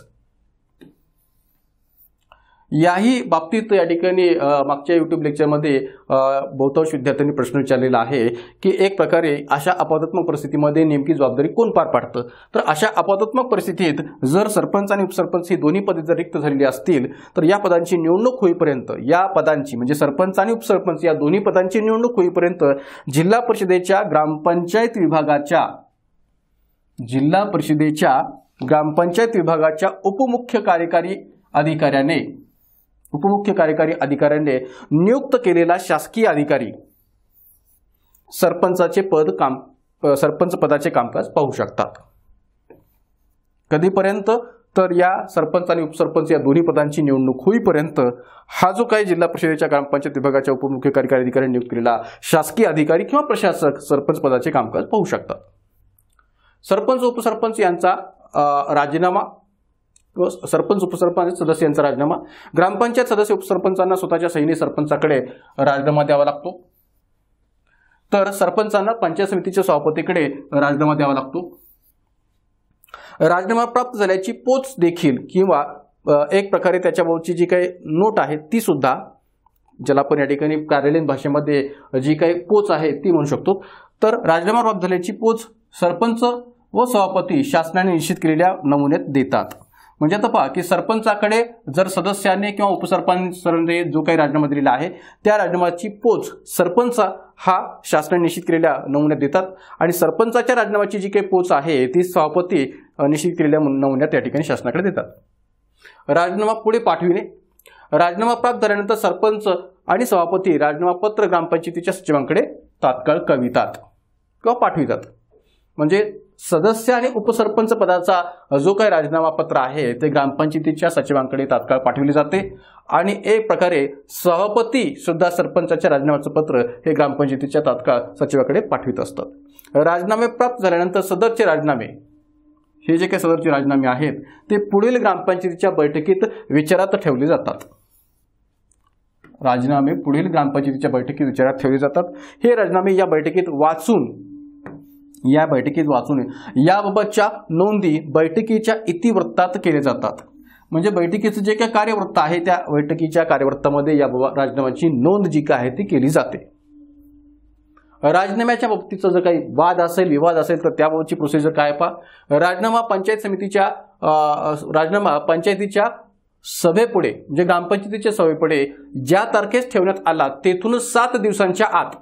याही बाबतीत या ठिकाणी मागच्या युट्यूब लेक्चरमध्ये बहुतांश विद्यार्थ्यांनी प्रश्न विचारलेला आहे की एक प्रकारे अशा अपवादात्मक परिस्थितीमध्ये नेमकी जबाबदारी कोण पार पाडतं तर अशा अपवादात्मक परिस्थितीत जर सरपंच आणि उपसरपंच ही दोन्ही पदे जर रिक्त झालेली असतील तर या पदांची निवडणूक होईपर्यंत या पदांची म्हणजे सरपंच आणि उपसरपंच या दोन्ही पदांची निवडणूक होईपर्यंत जिल्हा परिषदेच्या ग्रामपंचायत विभागाच्या जिल्हा परिषदेच्या ग्रामपंचायत विभागाच्या उपमुख्य कार्यकारी अधिकाऱ्याने उपमुख्य कार्यकारी अधिकाऱ्याने नियुक्त केलेला शासकीय अधिकारी सरपंचाचे पद काम सरपंच पदाचे कामकाज पाहू शकतात कधीपर्यंत तर या सरपंच आणि उपसरपंच या दोन्ही पदांची निवडणूक होईपर्यंत हा जो काही जिल्हा परिषदेच्या ग्रामपंचायत विभागाच्या उपमुख्य कार्यकारी अधिकारी नियुक्त केलेला शासकीय अधिकारी किंवा प्रशासक सरपंच पदाचे कामकाज पाहू शकतात सरपंच उपसरपंच यांचा राजीनामा किंवा सरपंच उपसरपंच सदस्य यांचा राजीनामा ग्रामपंचायत सदस्य उपसरपंचांना स्वतःच्या सैनी सरपंचाकडे राजीनामा द्यावा लागतो तर सरपंचांना पंचायत समितीच्या सभापतीकडे राजीनामा द्यावा लागतो राजीनामा प्राप्त झाल्याची पोच देखील किंवा एक प्रकारे त्याच्याबाबतची जी काही नोट आहे ती सुद्धा ज्याला आपण या ठिकाणी कार्यालयीन भाषेमध्ये जी काही पोच आहे ती म्हणू शकतो तर राजीनामा प्राप्त झाल्याची पोच सरपंच व सभापती शासनाने निश्चित केलेल्या नमुन्यात देतात म्हणजे पहा की सरपंचाकडे जर सदस्याने किंवा उपसरपंचाने जो काही राजीनामा दिलेला आहे त्या राजीनामाची पोच सरपंच हा शासनाने निश्चित केलेल्या नमुन्यात देतात आणि सरपंचाच्या राजीनाम्याची जी काही पोच आहे ती सभापती निश्चित केलेल्या नमुन्यात त्या ठिकाणी शासनाकडे देतात राजीनामा पुढे पाठविणे राजीनामा प्राप्त झाल्यानंतर सरपंच आणि सभापती राजीनामा पत्र ग्रामपंचायतीच्या सचिवांकडे तात्काळ कवितात किंवा पाठवितात म्हणजे सदस्य आणि उपसरपंच पदाचा जो काही राजीनामा पत्र आहे ते ग्रामपंचायतीच्या सचिवांकडे तात्काळ पाठविले जाते आणि एक प्रकारे सभापती सुद्धा सरपंचाच्या राजीनाम्याचं पत्र हे ग्रामपंचायतीच्या तात्काळ सचिवाकडे पाठवित असतात राजीनामे प्राप्त झाल्यानंतर सदरचे राजीनामे हे जे काही सदरचे राजीनामे आहेत ते पुढील ग्रामपंचायतीच्या बैठकीत विचारात ठेवले जातात राजीनामे पुढील ग्रामपंचायतीच्या बैठकीत विचारात ठेवले जातात हे राजीनामे या बैठकीत वाचून या बैठकीत वाचून याबाबतच्या नोंदी बैठकीच्या इतिवृत्तात केल्या जातात म्हणजे बैठकीचं जे काही कार्यवृत्त आहे त्या बैठकीच्या कार्यवृत्तामध्ये या राजीनाम्याची नोंद जी काय आहे ती केली जाते राजीनाम्याच्या बाबतीचा जर काही वाद असेल विवाद असेल तर त्याबाबतची प्रोसिजर काय पहा राजीनामा पंचायत समितीच्या राजीनामा पंचायतीच्या सभेपुढे म्हणजे ग्रामपंचायतीच्या सभेपुढे ज्या तारखेस ठेवण्यात आला तेथून सात दिवसांच्या आत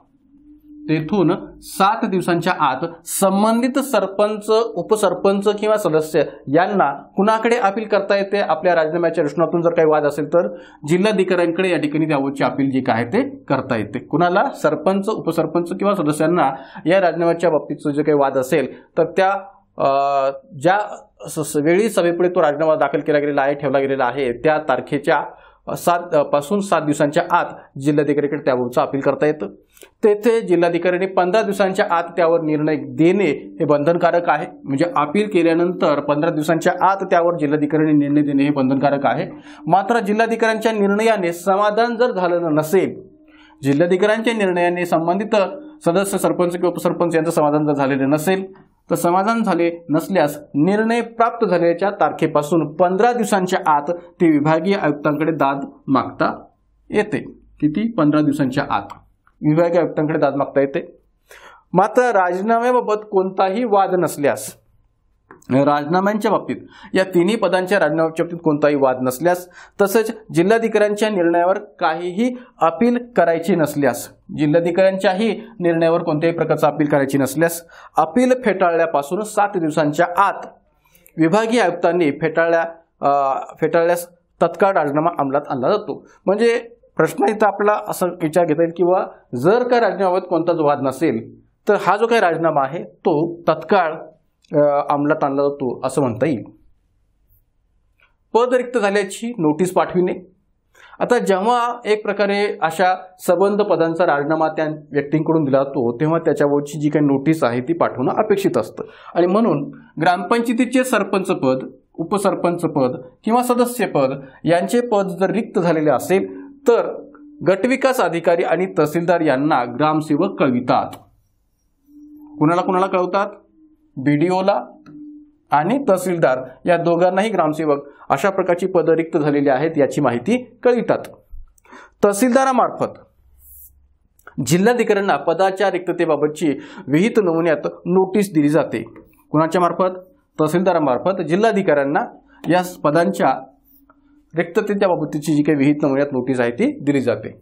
तेथून सात दिवसांच्या आत संबंधित सरपंच उपसरपंच किंवा सदस्य यांना कुणाकडे अपील करता येते आपल्या राजीनाम्याच्या दृष्टीतून जर काही वाद असेल तर जिल्हाधिकाऱ्यांकडे या ठिकाणी त्यावरची अपील जी काय ते करता येते कुणाला सरपंच उपसरपंच किंवा सदस्यांना या राजीनाम्याच्या बाबतीत जे काही वाद असेल तर त्या ज्या वेळी सभेपुढे तो राजीनामा दाखल केला गेलेला आहे ठेवला गेलेला आहे त्या तारखेच्या सात पासून सात दिवसांच्या आत जिल्हाधिकाऱ्याकडे त्यावरचं अपील करता येतं तेथे जिल्हाधिकाऱ्यांनी पंधरा दिवसांच्या आत त्यावर निर्णय देणे हे बंधनकारक आहे म्हणजे अपील केल्यानंतर पंधरा दिवसांच्या आत त्यावर जिल्हाधिकाऱ्यांनी निर्णय देणे हे बंधनकारक आहे मात्र जिल्हाधिकाऱ्यांच्या निर्णयाने समाधान जर झालं नसेल जिल्हाधिकाऱ्यांच्या निर्णयाने संबंधित सदस्य सरपंच किंवा उपसरपंच यांचं समाधान जर झालेलं नसेल तर समाधान झाले नसल्यास निर्णय प्राप्त झाल्याच्या तारखेपासून पंधरा दिवसांच्या आत ते विभागीय आयुक्तांकडे दाद मागता येते किती पंधरा दिवसांच्या आत विभागीय आयुक्तांकडे दाद मागता येते मात्र राजीनाम्याबाबत कोणताही वाद नसल्यास राजीनाम्यांच्या बाबतीत या तिन्ही पदांच्या राजीनाम्याच्या बाबतीत कोणताही वाद नसल्यास तसंच जिल्हाधिकाऱ्यांच्या निर्णयावर काहीही अपील करायची नसल्यास जिल्हाधिकाऱ्यांच्याही निर्णयावर कोणत्याही प्रकारचा अपील करायची नसल्यास अपील फेटाळल्यापासून सात दिवसांच्या आत विभागीय आयुक्तांनी फेटाळल्या फेटाळल्यास तत्काळ राजीनामा अंमलात आणला जातो म्हणजे प्रश्न इथं आपला असं विचार घेता येईल किंवा जर का राजीनाम्याबाबत कोणताच वाद नसेल तर हा जो काही राजीनामा आहे तो तत्काळ अंमलात आणला जातो असं म्हणता येईल पद रिक्त झाल्याची नोटीस पाठविणे आता जेव्हा एक प्रकारे अशा संबंध पदांचा राजीनामा त्या व्यक्तींकडून दिला जातो तेव्हा त्याच्यावरची जी काही नोटीस आहे ती पाठवणं अपेक्षित असतं आणि म्हणून ग्रामपंचायतीचे सरपंच पद उपसरपंच पद किंवा सदस्य पद यांचे पद जर रिक्त झालेले असेल तर गटविकास अधिकारी आणि तहसीलदार यांना ग्रामसेवक कळवितात कुणाला कुणाला कळवतात बी आणि तहसीलदार या दोघांनाही ग्रामसेवक अशा प्रकारची पद रिक्त झालेली आहेत याची माहिती कळवितात तहसीलदारामार्फत जिल्हाधिकाऱ्यांना पदाच्या रिक्ततेबाबतची विहित नमुन्यात नोटीस दिली जाते कुणाच्या मार्फत तहसीलदारामार्फत जिल्हाधिकाऱ्यांना या पदांच्या बाबतीची जी काही विहित नमुन्यात नोटीस आहे ती दिली जाते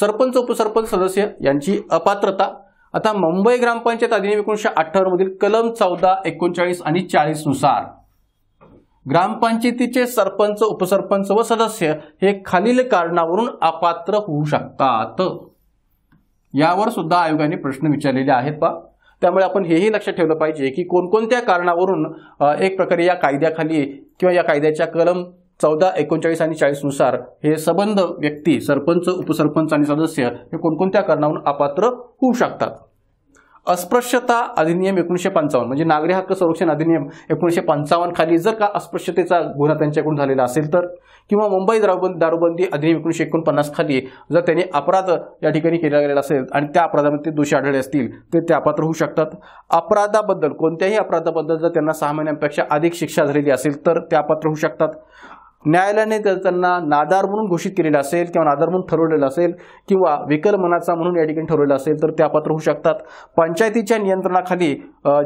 सरपंच उपसरपंच सदस्य यांची अपात्रता आता मुंबई ग्रामपंचायत अधिनियम एकोणीसशे मधील कलम चौदा एकोणचाळीस आणि नुसार ग्रामपंचायतीचे सरपंच उपसरपंच व सदस्य हे खालील कारणावरून अपात्र होऊ शकतात यावर सुद्धा आयोगाने प्रश्न विचारलेले आहेत पा त्यामुळे आपण हेही लक्षात ठेवलं पाहिजे की कोणकोणत्या कारणावरून एक प्रकारे या कायद्याखाली किंवा या कायद्याच्या कलम चौदा एकोणचाळीस आणि चाळीसनुसार हे सबंध व्यक्ती सरपंच उपसरपंच आणि सदस्य हे कोणकोणत्या कारणावरून अपात्र होऊ शकतात अस्पृश्यता अधिनियम एकोणीसशे पंचावन्न म्हणजे नागरी हक्क संरक्षण अधिनियम एकोणीसशे पंचावन्न खाली जर का अस्पृश्यतेचा गुन्हा त्यांच्याकडून झालेला असेल तर किंवा मुंबई दारूबंदी दारूबंदी अधिनियम एकोणीसशे एकोणपन्नास खाली जर त्यांनी अपराध या ठिकाणी केला गेलेला असेल आणि त्या अपराधामध्ये दोषी आढळले असतील तर ते अपात्र होऊ शकतात अपराधाबद्दल कोणत्याही अपराधाबद्दल जर त्यांना सहा महिन्यांपेक्षा अधिक शिक्षा झालेली असेल तर ते अपात्र होऊ शकतात न्यायालयाने त्यांना नादार म्हणून घोषित केलेलं असेल किंवा नादार म्हणून ठरवलेलं असेल किंवा विकल मनाचा म्हणून या ठिकाणी ठरवलेलं असेल तर ते अपात्र होऊ शकतात पंचायतीच्या नियंत्रणाखाली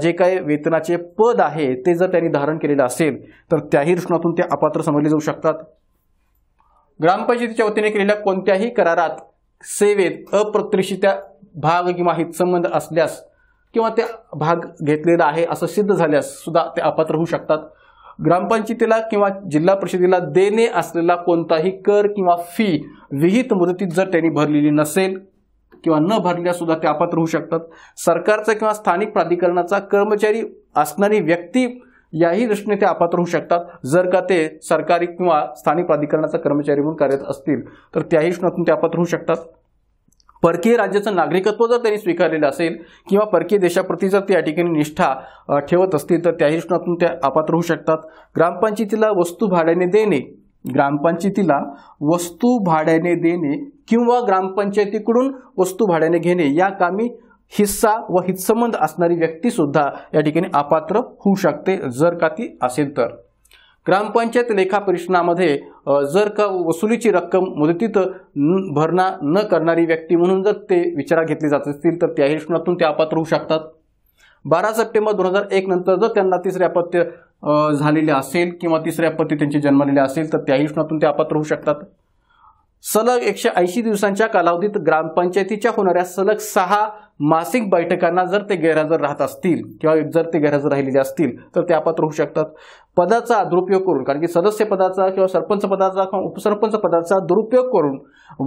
जे काही वेतनाचे पद आहे ते जर त्यांनी धारण केलेलं असेल तर त्याही दृष्टीतून ते अपात्र समजले जाऊ शकतात ग्रामपंचायतीच्या वतीने केलेल्या कोणत्याही करारात सेवेत अप्रत्यक्षित्या भाग किंवा हितसंबंध असल्यास किंवा ते भाग घेतलेला आहे असं सिद्ध झाल्यास सुद्धा ते अपात्र होऊ शकतात ग्रामपंचायतीला किंवा जिल्हा परिषदेला देणे असलेला कोणताही कर किंवा फी विहित मुदतीत जर त्यांनी भरलेली नसेल किंवा न भरल्या सुद्धा ते अपात्र होऊ शकतात सरकारचा किंवा स्थानिक प्राधिकरणाचा कर्मचारी असणारी व्यक्ती याही दृष्टीने ते अपात्र होऊ शकतात जर का ते सरकारी किंवा स्थानिक प्राधिकरणाचा कर्मचारी म्हणून कार्यरत असतील तर त्याही दृष्टीतून ते अपात्र होऊ शकतात परकीय राज्याचं नागरिकत्व जर त्यांनी स्वीकारलेलं असेल किंवा परकीय देशाप्रती जर त्या ठिकाणी निष्ठा ठेवत असतील तर त्या दृष्टीतून त्या अपात्र होऊ शकतात ग्रामपंचायतीला वस्तू भाड्याने देणे ग्रामपंचायतीला वस्तू भाड्याने देणे किंवा ग्रामपंचायतीकडून वस्तू भाड्याने घेणे या कामी हिस्सा व हितसंबंध असणारी व्यक्तीसुद्धा या ठिकाणी अपात्र होऊ शकते जर का ती असेल तर ग्रामपंचायत लेखा परीक्षणामध्ये जर का वसुलीची रक्कम मुदतीत भरणा न करणारी व्यक्ती म्हणून जर ते विचारात घेतले जात असतील तर त्या हिशोबातून ते अपात्र होऊ शकतात बारा सप्टेंबर दोन हजार एक नंतर जर त्यांना तिसरे अपत्य झालेले असेल किंवा तिसरे अपत्य त्यांची जन्मलेले असेल तर त्याही हिशोबातून ते अपात्र होऊ शकतात सलग एकशे ऐंशी दिवसांच्या कालावधीत ग्रामपंचायतीच्या होणाऱ्या सलग सहा मासिक बैठकांना जर ते गैरहजर राहत असतील किंवा जर ते गैरहजर राहिलेले असतील तर ते अपात्र होऊ शकतात पदाचा दुरुपयोग करून कारण की सदस्य पदाचा किंवा सरपंच पदाचा किंवा उपसरपंच पदाचा दुरुपयोग करून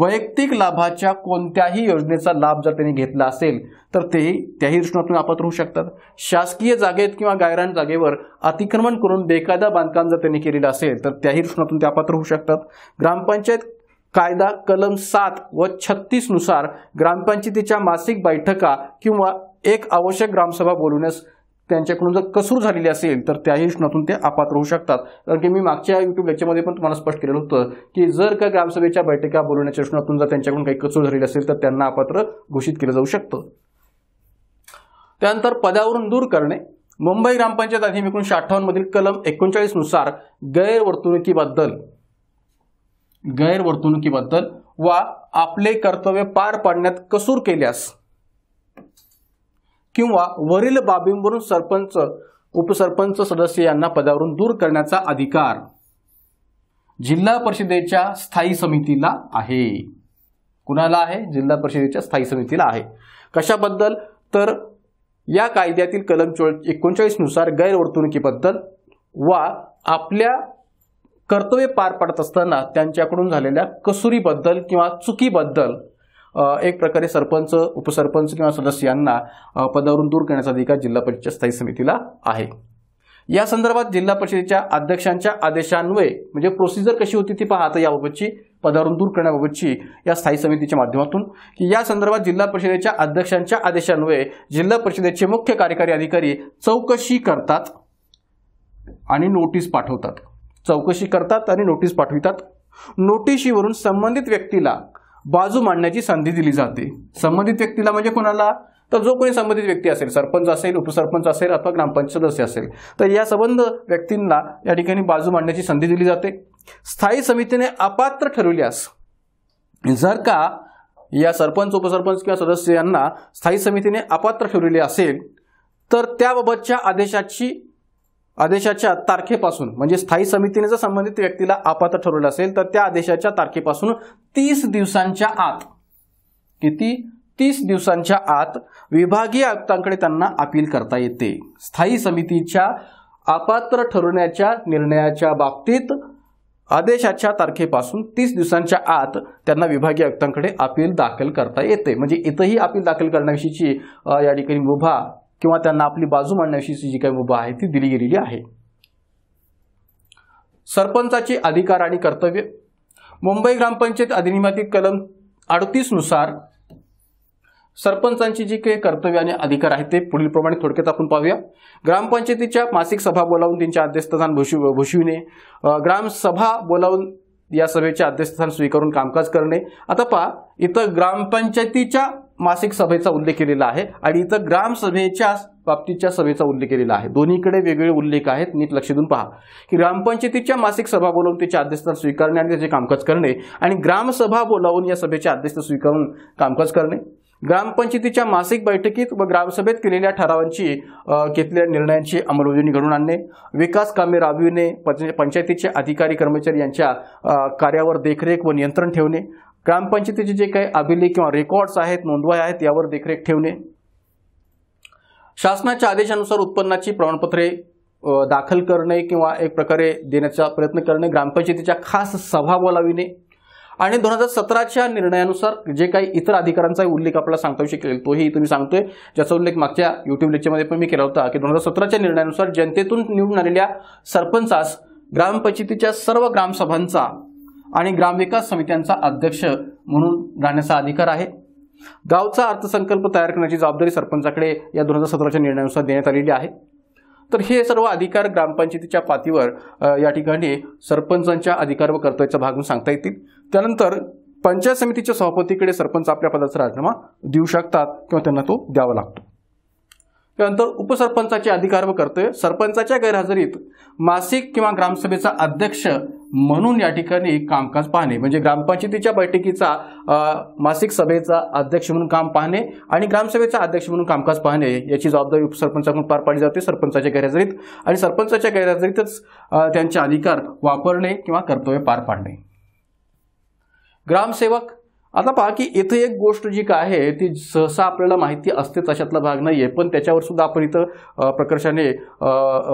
वैयक्तिक लाभाच्या कोणत्याही योजनेचा लाभ जर त्यांनी घेतला असेल तर तेही त्याही दृष्टीतून अपात्र होऊ शकतात शासकीय जागेत किंवा गायरान जागेवर अतिक्रमण करून बेकायदा बांधकाम जर त्यांनी केलेलं असेल तर त्याही दृष्टीतून ते अपात्र होऊ शकतात ग्रामपंचायत कायदा कलम सात व नुसार ग्रामपंचायतीच्या मासिक बैठका किंवा एक आवश्यक ग्रामसभा बोलवण्यास त्यांच्याकडून जर कसूर झालेली असेल तर त्याही उष्णातून ते अपात्र होऊ शकतात कारण की मी मागच्या युट्यूब याच्यामध्ये पण तुम्हाला स्पष्ट केलेलं होतं की जर का ग्रामसभेच्या बैठका बोलवण्याच्या उष्णातून जर त्यांच्याकडून काही कसूर झालेली असेल तर त्यांना अपात्र घोषित केलं जाऊ शकतं त्यानंतर पदावरून दूर करणे मुंबई ग्रामपंचायत अधिनियम अठ्ठावन्न मधील कलम एकोणचाळीसनुसार गैरवर्तणुकीबद्दल गैरवर्तणुकीबद्दल वा आपले कर्तव्य पार पाडण्यात कसूर केल्यास किंवा वरील बाबींवरून सरपंच उपसरपंच सदस्य यांना पदावरून दूर करण्याचा अधिकार जिल्हा परिषदेच्या स्थायी समितीला आहे कुणाला आहे जिल्हा परिषदेच्या स्थायी समितीला आहे कशाबद्दल तर या कायद्यातील कलम नुसार गैरवर्तणुकीबद्दल वा आपल्या कर्तव्य पार पाडत असताना त्यांच्याकडून झालेल्या कसुरीबद्दल किंवा चुकीबद्दल एक प्रकारे सरपंच उपसरपंच किंवा सदस्य यांना पदावरून दूर करण्याचा अधिकार जिल्हा परिषद स्थायी समितीला आहे या संदर्भात जिल्हा परिषदेच्या अध्यक्षांच्या आदेशान्वये म्हणजे प्रोसिजर कशी होती ती पाहता याबाबतची पदावरून दूर करण्याबाबतची या स्थायी समितीच्या माध्यमातून की या संदर्भात जिल्हा परिषदेच्या अध्यक्षांच्या आदेशान्वये जिल्हा परिषदेचे मुख्य कार्यकारी अधिकारी चौकशी करतात आणि नोटीस पाठवतात चौकशी करतात आणि नोटीस पाठवितात नोटीशीवरून संबंधित व्यक्तीला बाजू मांडण्याची संधी दिली जाते संबंधित व्यक्तीला म्हणजे कोणाला तर जो कोणी संबंधित व्यक्ती असेल सरपंच असेल उपसरपंच असेल अथवा ग्रामपंच सदस्य असेल तर या संबंध व्यक्तींना या ठिकाणी बाजू मांडण्याची संधी दिली जाते स्थायी समितीने अपात्र ठरविल्यास जर का या सरपंच उपसरपंच किंवा सदस्य यांना स्थायी समितीने अपात्र ठरविले असेल तर त्याबाबतच्या आदेशाची आदेशाच्या तारखेपासून म्हणजे स्थायी समितीने जर संबंधित व्यक्तीला आपात ठरवलं असेल तर त्या आदेशाच्या तारखेपासून तीस दिवसांच्या आत किती तीस दिवसांच्या आत विभागीय आयुक्तांकडे त्यांना अपील करता येते स्थायी समितीच्या अपात्र ठरवण्याच्या निर्णयाच्या बाबतीत आदेशाच्या तारखेपासून तीस दिवसांच्या आत त्यांना विभागीय आयुक्तांकडे अपील दाखल करता येते म्हणजे इथंही अपील दाखल करण्याविषयीची या ठिकाणी मुभा किंवा त्यांना आपली बाजू मांडण्याची जी काही मुभा आहे ती दिली गेलेली आहे सरपंचाचे अधिकार आणि कर्तव्य मुंबई ग्रामपंचायत अधिनियमातील कलम अडतीसनुसार सरपंचांची जी काही कर्तव्य आणि अधिकार आहेत ते पुढीलप्रमाणे थोडक्यात आपण पाहूया ग्रामपंचायतीच्या मासिक सभा बोलावून त्यांच्या अध्यक्षस्थान भूषू भूषविणे ग्रामसभा बोलावून या सभेचे अध्यक्षस्थान स्वीकारून कामकाज करणे आता पहा इथं ग्रामपंचायतीच्या मासिक सभेचा उल्लेख केलेला आहे आणि इथं ग्रामसभेच्या बाबतीच्या सभेचा उल्लेख केलेला आहे दोन्हीकडे वेगवेगळे उल्लेख आहेत नीट लक्ष देऊन पहा की ग्रामपंचायतीच्या मासिक सभा बोलावून त्याचे अध्यक्षस्थान स्वीकारणे आणि त्याचे कामकाज करणे आणि ग्रामसभा बोलावून या सभेचे अध्यक्ष स्वीकारून कामकाज करणे ग्रामपंचायतीच्या मासिक बैठकीत व ग्रामसभेत केलेल्या ठरावांची घेतलेल्या निर्णयांची अंमलबजावणी घडून आणणे विकास कामे राबविणे पंचायतीचे अधिकारी कर्मचारी यांच्या कार्यावर देखरेख व नियंत्रण ठेवणे ग्रामपंचायतीचे जे काही अभिलेख किंवा रेकॉर्ड्स आहेत नोंदवाय आहेत यावर देखरेख ठेवणे शासनाच्या आदेशानुसार उत्पन्नाची प्रमाणपत्रे दाखल करणे किंवा एक प्रकारे देण्याचा प्रयत्न करणे ग्रामपंचायतीच्या खास सभा बोलाविणे आणि दोन हजार सतराच्या निर्णयानुसार जे काही इतर अधिकारांचा उल्लेख आपल्याला सांगता येऊ शकेल तोही तुम्ही सांगतोय ज्याचा उल्लेख मागच्या युट्यूब लेक्चरमध्ये पण मी केला होता की दोन हजार सतराच्या निर्णयानुसार जनतेतून निवडून आलेल्या सरपंचास ग्रामपंचायतीच्या सर्व ग्रामसभांचा आणि ग्रामविकास समित्यांचा अध्यक्ष म्हणून राहण्याचा अधिकार आहे गावचा अर्थसंकल्प तयार करण्याची जबाबदारी सरपंचाकडे या दोन हजार सतराच्या निर्णयानुसार देण्यात आलेली आहे तर हे सर्व अधिकार ग्रामपंचायतीच्या पातीवर या ठिकाणी सरपंचांच्या अधिकार व कर्तव्याचा भाग म्हणून सांगता येतील त्यानंतर पंचायत समितीच्या सभापतीकडे सरपंच आपल्या पदाचा राजीनामा देऊ शकतात किंवा त्यांना तो द्यावा लागतो त्यानंतर उपसरपंचाचे अधिकार व कर्तव्य सरपंचाच्या गैरहजेरीत मासिक किंवा ग्रामसभेचा अध्यक्ष म्हणून या ठिकाणी कामकाज पाहणे म्हणजे ग्रामपंचायतीच्या बैठकीचा मासिक सभेचा अध्यक्ष म्हणून काम पाहणे आणि ग्रामसभेचा अध्यक्ष म्हणून कामकाज पाहणे याची जबाबदारी उपसरपंचाकडून पार पाडली जाते सरपंचाच्या गैरहजेरीत आणि सरपंचाच्या गैरहजेरीतच त्यांचे अधिकार वापरणे किंवा कर्तव्य पार पाडणे ग्रामसेवक आता पहा की इथं एक गोष्ट जी काय आहे ती सहसा आपल्याला माहिती असते तशातला भाग नाही आहे पण त्याच्यावर सुद्धा आपण इथं प्रकर्षाने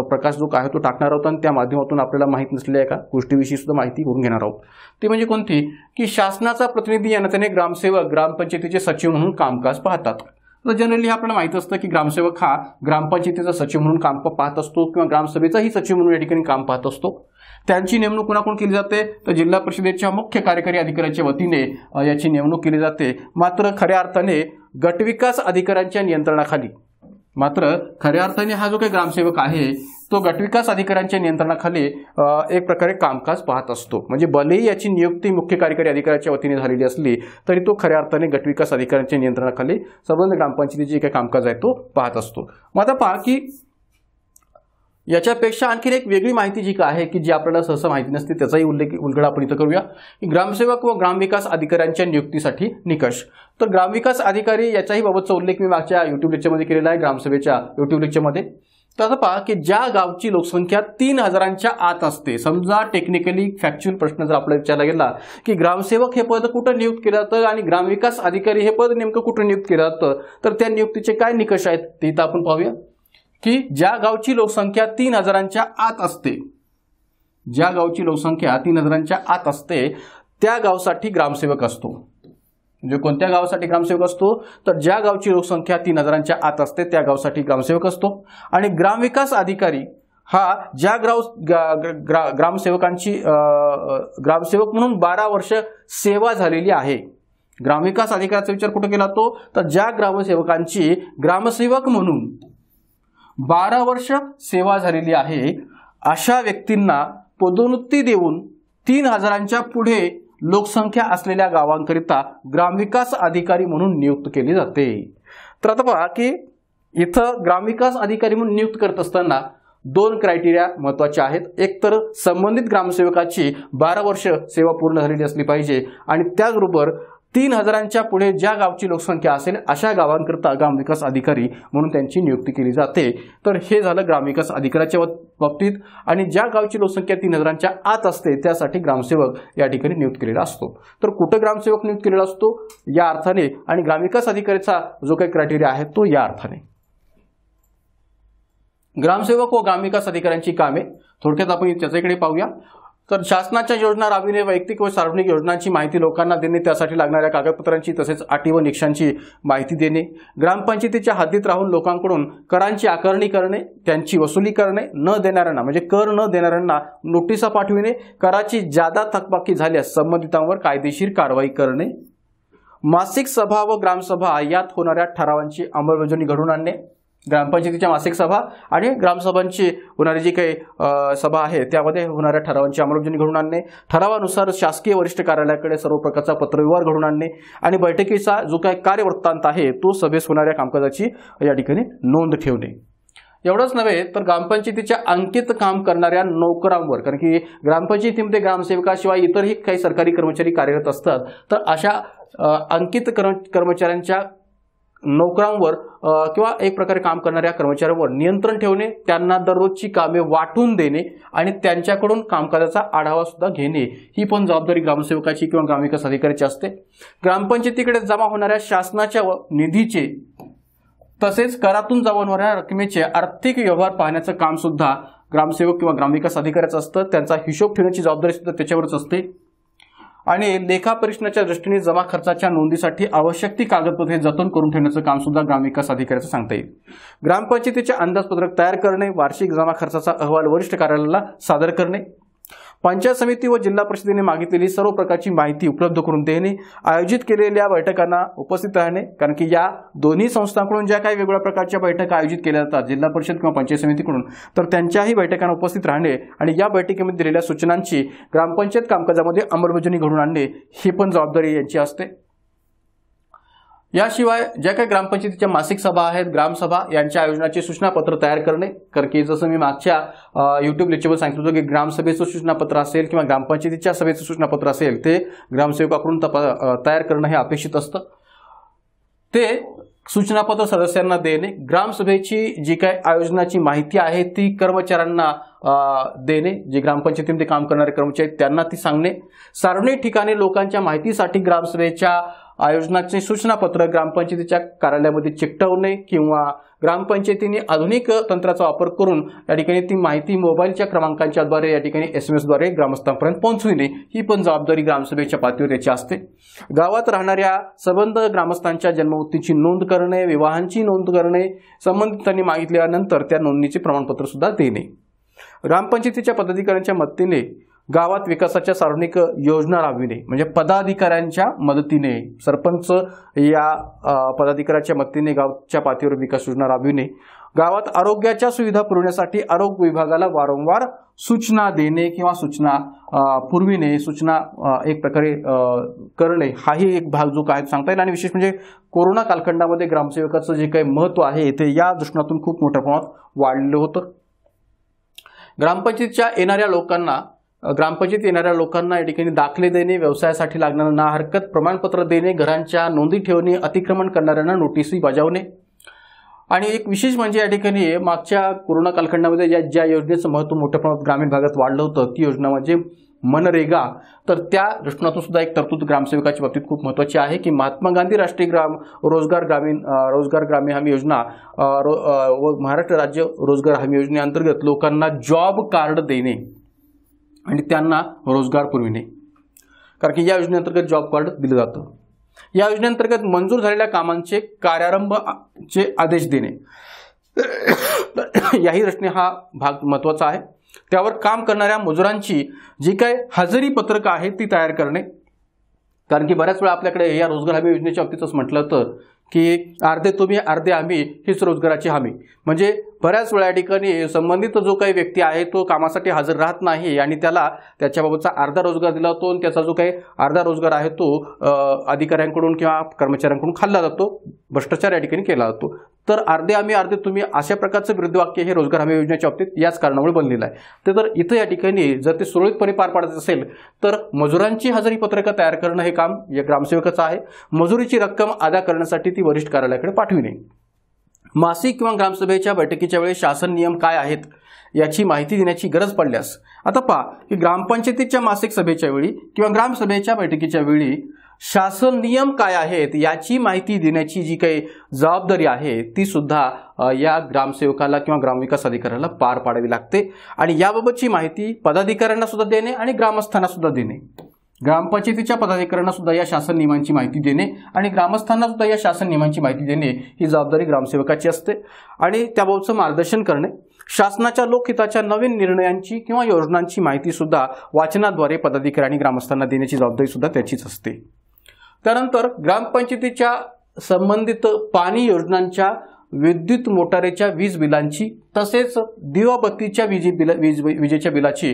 प्रकाश जो काय तो टाकणार आहोत आणि त्या माध्यमातून आपल्याला माहीत नसलेल्या एका गोष्टीविषयी सुद्धा माहिती करून घेणार आहोत ती म्हणजे कोणती की शासनाचा प्रतिनिधी या त्याने ग्रामसेवक ग्रामपंचायतीचे सचिव म्हणून कामकाज पाहतात तर जनरली आपल्याला माहित असतं की ग्रामसेवक हा ग्रामपंचायतीचा सचिव म्हणून काम पाहत असतो किंवा ग्रामसभेचाही सचिव म्हणून या ठिकाणी काम पाहत असतो त्यांची नेमणूक कुणाकडून केली जाते तर जिल्हा परिषदेच्या मुख्य कार्यकारी अधिकाऱ्याच्या वतीने याची नेमणूक केली जाते मात्र खऱ्या अर्थाने गटविकास अधिकाऱ्यांच्या नियंत्रणाखाली मात्र खऱ्या अर्थाने हा जो काही ग्रामसेवक आहे तो गटविकास अधिकाऱ्यांच्या नियंत्रणाखाली एक प्रकारे कामकाज पाहत असतो म्हणजे भलेही याची नियुक्ती मुख्य कार्यकारी अधिकाऱ्याच्या वतीने झालेली असली तरी तो खऱ्या अर्थाने गटविकास अधिकाऱ्यांच्या नियंत्रणाखाली संबंध ग्रामपंचायतीचे जे काही कामकाज आहे तो पाहत असतो मग आता पहा की याच्यापेक्षा आणखीन एक वेगळी माहिती जी का आहे की जी आपल्याला सहसा माहिती नसते त्याचाही उल्लेख उलगडा आपण इथं करूया की ग्रामसेवक व ग्रामविकास अधिकाऱ्यांच्या नियुक्तीसाठी निकष तर ग्रामविकास अधिकारी याच्याही बाबतचा उल्लेख मी मागच्या युट्यूब लेक्चरमध्ये केलेला आहे ग्रामसभेच्या युट्यूब लेक्चरमध्ये तर पहा की ज्या गावची लोकसंख्या तीन हजारांच्या आत असते समजा टेक्निकली फॅक्च्युअल प्रश्न जर आपल्याला विचारला गेला की ग्रामसेवक हे पद कुठं नियुक्त केलं जातं आणि ग्रामविकास अधिकारी हे पद नेमकं कुठं नियुक्त केलं जातं तर त्या नियुक्तीचे काय निकष आहेत ते इथं आपण पाहूया की ज्या गावची लोकसंख्या तीन हजारांच्या आत असते ज्या गावची लोकसंख्या तीन हजारांच्या आत असते त्या गावसाठी ग्रामसेवक असतो म्हणजे कोणत्या गावासाठी ग्रामसेवक असतो तर ज्या गावची लोकसंख्या तीन हजारांच्या आत असते त्या गावसाठी ग्रामसेवक असतो आणि ग्रामविकास अधिकारी हा ज्या ग्राव ग्रा ग्रामसेवकांची ग्रामसेवक म्हणून बारा वर्ष सेवा झालेली आहे ग्रामविकास अधिकाराचा विचार कुठे केला तो तर ज्या ग्रामसेवकांची ग्रामसेवक म्हणून बारा वर्ष सेवा झालेली आहे अशा व्यक्तींना पदोन्नती देऊन तीन हजारांच्या पुढे लोकसंख्या असलेल्या गावांकरिता ग्रामविकास अधिकारी म्हणून नियुक्त केली जाते तर आता पहा की इथं ग्रामविकास अधिकारी म्हणून नियुक्त करत असताना दोन क्रायटेरिया महत्त्वाचे आहेत एक तर संबंधित ग्रामसेवकाची बारा वर्ष सेवा पूर्ण झालेली असली पाहिजे आणि त्याचबरोबर तीन हजारांच्या पुढे ज्या गावची लोकसंख्या असेल अशा गावांकरता ग्रामविकास अधिकारी म्हणून त्यांची नियुक्ती केली जाते तर हे झालं ग्रामविकास अधिकाऱ्याच्या बाबतीत आणि ज्या गावची लोकसंख्या तीन हजारांच्या आत असते त्यासाठी ग्रामसेवक या ठिकाणी नियुक्त केलेला असतो तर कुठं ग्रामसेवक नियुक्त केलेला असतो या अर्थाने आणि ग्रामविकास अधिकाऱ्याचा जो काही क्रायटेरिया आहे तो या अर्थाने ग्रामसेवक व ग्रामविकास अधिकाऱ्यांची कामे थोडक्यात आपण त्याच्याकडे पाहूया तर शासनाच्या योजना राबविणे वैयक्तिक व सार्वजनिक योजनांची माहिती लोकांना देणे त्यासाठी लागणाऱ्या कागदपत्रांची तसेच अटी व निकषांची माहिती देणे ग्रामपंचायतीच्या हद्दीत राहून लोकांकडून करांची आकारणी करणे त्यांची वसुली करणे न देणाऱ्यांना म्हणजे कर न देणाऱ्यांना नोटिसा पाठविणे कराची जादा थकबाकी झाल्यास संबंधितांवर कायदेशीर कारवाई करणे मासिक सभा व ग्रामसभा यात होणाऱ्या ठरावांची अंमलबजावणी घडून आणणे ग्रामपंचायतीच्या मासिक सभा आणि ग्रामसभांची होणारी जी काही सभा आहे त्यामध्ये होणाऱ्या ठरावांची अंमलबजावणी घडून आणणे ठरावानुसार शासकीय वरिष्ठ कार्यालयाकडे सर्व प्रकारचा पत्रव्यवहार घडून आणणे आणि बैठकीचा जो काही कार्यवृत्तांत आहे तो सभेस होणाऱ्या कामकाजाची या ठिकाणी नोंद ठेवणे एवढंच नव्हे तर ग्रामपंचायतीच्या अंकित काम करणाऱ्या नोकरांवर कारण की ग्रामपंचायतीमध्ये ग्रामसेवकाशिवाय इतरही काही सरकारी कर्मचारी कार्यरत असतात तर अशा अंकित कर्म कर्मचाऱ्यांच्या नोकरांवर किंवा एक प्रकारे काम करणाऱ्या कर्मचाऱ्यांवर नियंत्रण ठेवणे त्यांना दररोजची कामे वाटून देणे आणि त्यांच्याकडून कामकाजाचा आढावा सुद्धा घेणे ही पण जबाबदारी ग्रामसेवकाची किंवा ग्रामविकास अधिकाऱ्याची असते ग्रामपंचायतीकडे जमा होणाऱ्या शासनाच्या व निधीचे तसेच करातून जमा होणाऱ्या रकमेचे आर्थिक व्यवहार पाहण्याचं काम सुद्धा ग्रामसेवक किंवा ग्रामविकास अधिकाऱ्याचं असतं त्यांचा हिशोब ठेवण्याची जबाबदारी सुद्धा त्याच्यावरच असते आणि लेखापरीक्षणाच्या दृष्टीने जमा खर्चाच्या नोंदीसाठी आवश्यक ती कागदपत्रे जतन करून ठेवण्याचं काम सुद्धा ग्रामविकास अधिकाऱ्याचं सांगता येईल ग्रामपंचायतीचे अंदाजपत्रक तयार करणे वार्षिक जमा खर्चाचा अहवाल वरिष्ठ कार्यालयाला सादर करणे पंचायत समिती व जिल्हा परिषदेने मागितलेली सर्व प्रकारची माहिती उपलब्ध करून देणे आयोजित केलेल्या बैठकांना उपस्थित राहणे कारण की या दोन्ही संस्थांकडून ज्या काही वेगवेगळ्या प्रकारच्या बैठका आयोजित केल्या जातात जिल्हा परिषद किंवा पंचायत समितीकडून तर त्यांच्याही बैठकांना उपस्थित राहणे आणि या बैठकीमध्ये दिलेल्या सूचनांची ग्रामपंचायत कामकाजामध्ये अंमलबजावणी घडून आणणे ही पण जबाबदारी यांची असते याशिवाय ज्या काही ग्रामपंचायतीच्या मासिक सभा आहेत ग्रामसभा यांच्या आयोजनाचे सूचनापत्र तयार करणे कारण की जसं मी मागच्या युट्यूब लेक्चरवर सांगितलं होतं की ग्रामसभेचं सूचनापत्र असेल किंवा ग्रामपंचायतीच्या सभेचं सूचनापत्र असेल ते ग्रामसेवकाकडून तपा तयार करणं हे अपेक्षित असतं ते सूचनापत्र सदस्यांना देणे ग्रामसभेची जी काय आयोजनाची माहिती आहे ती कर्मचाऱ्यांना देणे जे ग्रामपंचायतीमध्ये काम करणारे कर्मचारी त्यांना ती सांगणे सार्वजनिक ठिकाणी लोकांच्या माहितीसाठी ग्रामसभेच्या आयोजनाचे सूचनापत्र ग्रामपंचायतीच्या कार्यालयामध्ये चिकटवणे किंवा ग्रामपंचायतीने आधुनिक तंत्राचा वापर करून या ठिकाणी ती माहिती मोबाईलच्या क्रमांकांच्याद्वारे या ठिकाणी एस एम एसद्वारे ग्रामस्थांपर्यंत पोहोचविणे ही पण जबाबदारी ग्रामसभेच्या पातळीवर याची असते गावात राहणाऱ्या संबंध ग्रामस्थांच्या जन्मवृत्तीची नोंद करणे विवाहांची नोंद करणे संबंधितांनी मागितल्यानंतर त्या नोंदणीचे प्रमाणपत्र सुद्धा देणे ग्रामपंचायतीच्या पदाधिकाऱ्यांच्या मदतीने गावात विकासाच्या सार्वजनिक योजना राबविणे म्हणजे पदाधिकाऱ्यांच्या मदतीने सरपंच या पदाधिकाऱ्याच्या मदतीने गावच्या पातळीवर विकास योजना राबविणे गावात आरोग्याच्या सुविधा पुरवण्यासाठी आरोग्य विभागाला वारंवार सूचना देणे किंवा सूचना पुरविणे सूचना एक प्रकारे करणे हाही एक भाग जो काय सांगता येईल आणि विशेष म्हणजे कोरोना कालखंडामध्ये ग्रामसेवकाचं जे काही महत्त्व आहे ते या दृष्टीतून खूप मोठ्या प्रमाणात वाढलं होतं ग्रामपंचायतीच्या येणाऱ्या लोकांना ग्रामपंचायत येणाऱ्या लोकांना या ठिकाणी दाखले देणे व्यवसायासाठी लागणाऱ्यांना ना हरकत प्रमाणपत्र देणे घरांच्या नोंदी ठेवणे अतिक्रमण करणाऱ्यांना नोटीसही बजावणे आणि एक विशेष म्हणजे या ठिकाणी मागच्या कोरोना कालखंडामध्ये ज्या ज्या योजनेचं महत्त्व मोठ्या प्रमाणात ग्रामीण भागात वाढलं होतं ती योजना म्हणजे मनरेगा तर त्या दृष्टीनातून सुद्धा एक तरतूद ग्रामसेवकाच्या बाबतीत खूप महत्त्वाची आहे की महात्मा गांधी राष्ट्रीय ग्राम रोजगार ग्रामीण रोजगार ग्रामीण हमी योजना व महाराष्ट्र राज्य रोजगार हमी योजनेअंतर्गत लोकांना जॉब कार्ड देणे आणि त्यांना रोजगार पुरविणे कारण की या योजनेअंतर्गत जॉब कार्ड दिलं जातं या योजनेअंतर्गत मंजूर झालेल्या कामांचे चे आदेश देणे याही दृष्टीने हा भाग महत्त्वाचा आहे त्यावर काम करणाऱ्या मजुरांची जी काय हजेरी पत्रकं आहेत ती तयार करणे कारण की बऱ्याच वेळा आपल्याकडे या रोजगार हमी योजनेच्या बाबतीतच म्हटलं तर की अर्धे तुम्ही अर्धे आम्ही हीच रोजगाराची हमी म्हणजे बऱ्याच वेळा या ठिकाणी संबंधित जो काही व्यक्ती आहे तो कामासाठी हजर राहत नाही आणि त्याला त्याच्याबाबतचा अर्धा रोजगार दिला जातो आणि त्याचा जो काही अर्धा रोजगार आहे तो अधिकाऱ्यांकडून किंवा कर्मचाऱ्यांकडून खाल्ला जातो भ्रष्टाचार या ठिकाणी केला जातो तर अर्धे आम्ही अर्धे तुम्ही अशा प्रकारचं वाक्य हे रोजगार हमी योजनेच्या बाबतीत याच कारणामुळे बनलेलं आहे तर इथं या ठिकाणी जर ते सुरळीतपणे पार पाडायचं असेल तर मजुरांची हजेरी पत्रकं तयार करणं हे काम या ग्रामसेवकाचं आहे मजुरीची रक्कम अदा करण्यासाठी ती वरिष्ठ कार्यालयाकडे पाठविणे मासिक किंवा ग्रामसभेच्या बैठकीच्या वेळी शासन नियम काय आहेत याची माहिती देण्याची गरज पडल्यास आता पहा की ग्रामपंचायतीच्या मासिक सभेच्या वेळी किंवा ग्रामसभेच्या बैठकीच्या वेळी शासन नियम काय आहेत याची माहिती देण्याची जी काही जबाबदारी आहे ती सुद्धा या ग्रामसेवकाला किंवा ग्रामविकास अधिकाऱ्याला पार पाडावी लागते आणि याबाबतची माहिती पदाधिकाऱ्यांना सुद्धा देणे आणि ग्रामस्थांना सुद्धा देणे ग्रामपंचायतीच्या पदाधिकाऱ्यांना सुद्धा या शासन नियमांची माहिती देणे आणि ग्रामस्थांना सुद्धा या शासन नियमांची माहिती देणे ही जबाबदारी ग्रामसेवकाची असते आणि त्याबाबतचं मार्गदर्शन करणे शासनाच्या लोकहिताच्या नवीन निर्णयांची किंवा योजनांची माहिती सुद्धा वाचनाद्वारे पदाधिकारी आणि ग्रामस्थांना देण्याची जबाबदारी सुद्धा त्याचीच असते त्यानंतर ग्रामपंचायतीच्या संबंधित पाणी योजनांच्या विद्युत मोटारीच्या वीज बिलांची तसेच दिवाबत्तीच्या विजे वीज विजेच्या बिलाची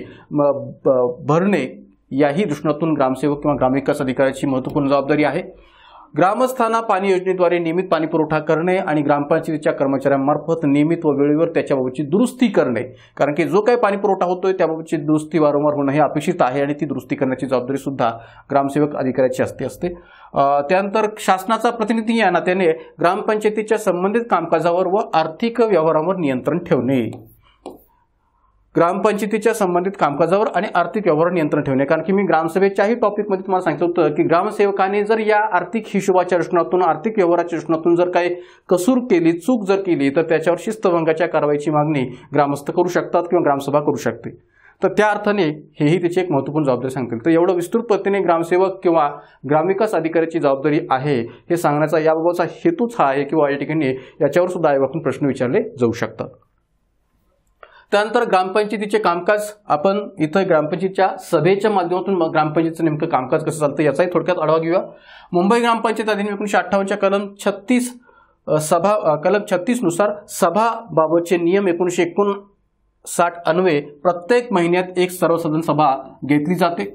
भरणे याही दृष्टीतून ग्रामसेवक किंवा ग्रामविकास अधिकाऱ्याची महत्त्वपूर्ण जबाबदारी आहे ग्रामस्थांना पाणी योजनेद्वारे नियमित पाणी पुरवठा करणे आणि ग्रामपंचायतीच्या कर्मचाऱ्यांमार्फत नियमित व वेळेवर त्याच्याबाबतची दुरुस्ती करणे कारण की जो काही पाणी पुरवठा होतोय त्याबाबतची दुरुस्ती वारंवार होणं हे अपेक्षित आहे आणि ती दुरुस्ती करण्याची जबाबदारी सुद्धा ग्रामसेवक अधिकाऱ्याची असते असते त्यानंतर शासनाचा प्रतिनिधी या नात्याने ग्रामपंचायतीच्या संबंधित कामकाजावर व आर्थिक व्यवहारांवर नियंत्रण ठेवणे ग्रामपंचायतीच्या संबंधित कामकाजावर आणि आर्थिक व्यवहार नियंत्रण ठेवणे कारण की मी ग्रामसभेच्याही टॉपिकमध्ये तुम्हाला सांगितलं होतं की ग्रामसेवकाने जर या आर्थिक हिशोबाच्या दृष्टीतून आर्थिक व्यवहाराच्या दृष्टीतून जर काही कसूर केली चूक जर केली तर त्याच्यावर शिस्तभंगाच्या कारवाईची मागणी ग्रामस्थ करू शकतात किंवा ग्रामसभा करू शकते तर त्या अर्थाने हेही त्याची एक महत्त्वपूर्ण जबाबदारी सांगतील तर एवढं विस्तृत पद्धतीने ग्रामसेवक किंवा ग्रामविकास अधिकाऱ्याची जबाबदारी आहे हे सांगण्याचा याबाबतचा हेतूच हा आहे किंवा या ठिकाणी याच्यावर सुद्धा आपण प्रश्न विचारले जाऊ शकतात त्यानंतर ग्रामपंचायतीचे कामकाज आपण इथं ग्रामपंचायतीच्या सभेच्या माध्यमातून ग्रामपंचायतीचं नेमकं कामकाज कसं चालतं याचाही थोडक्यात आढावा घेऊया मुंबई ग्रामपंचायत अधिनियम एकोणीशे अठ्ठावन्नच्या कलम छत्तीस सभा कलम छत्तीसनुसार सभाबाबतचे नियम एकोणीशे एकोणसाठ अन्वये प्रत्येक महिन्यात एक सर्वसाधारण सभा घेतली जाते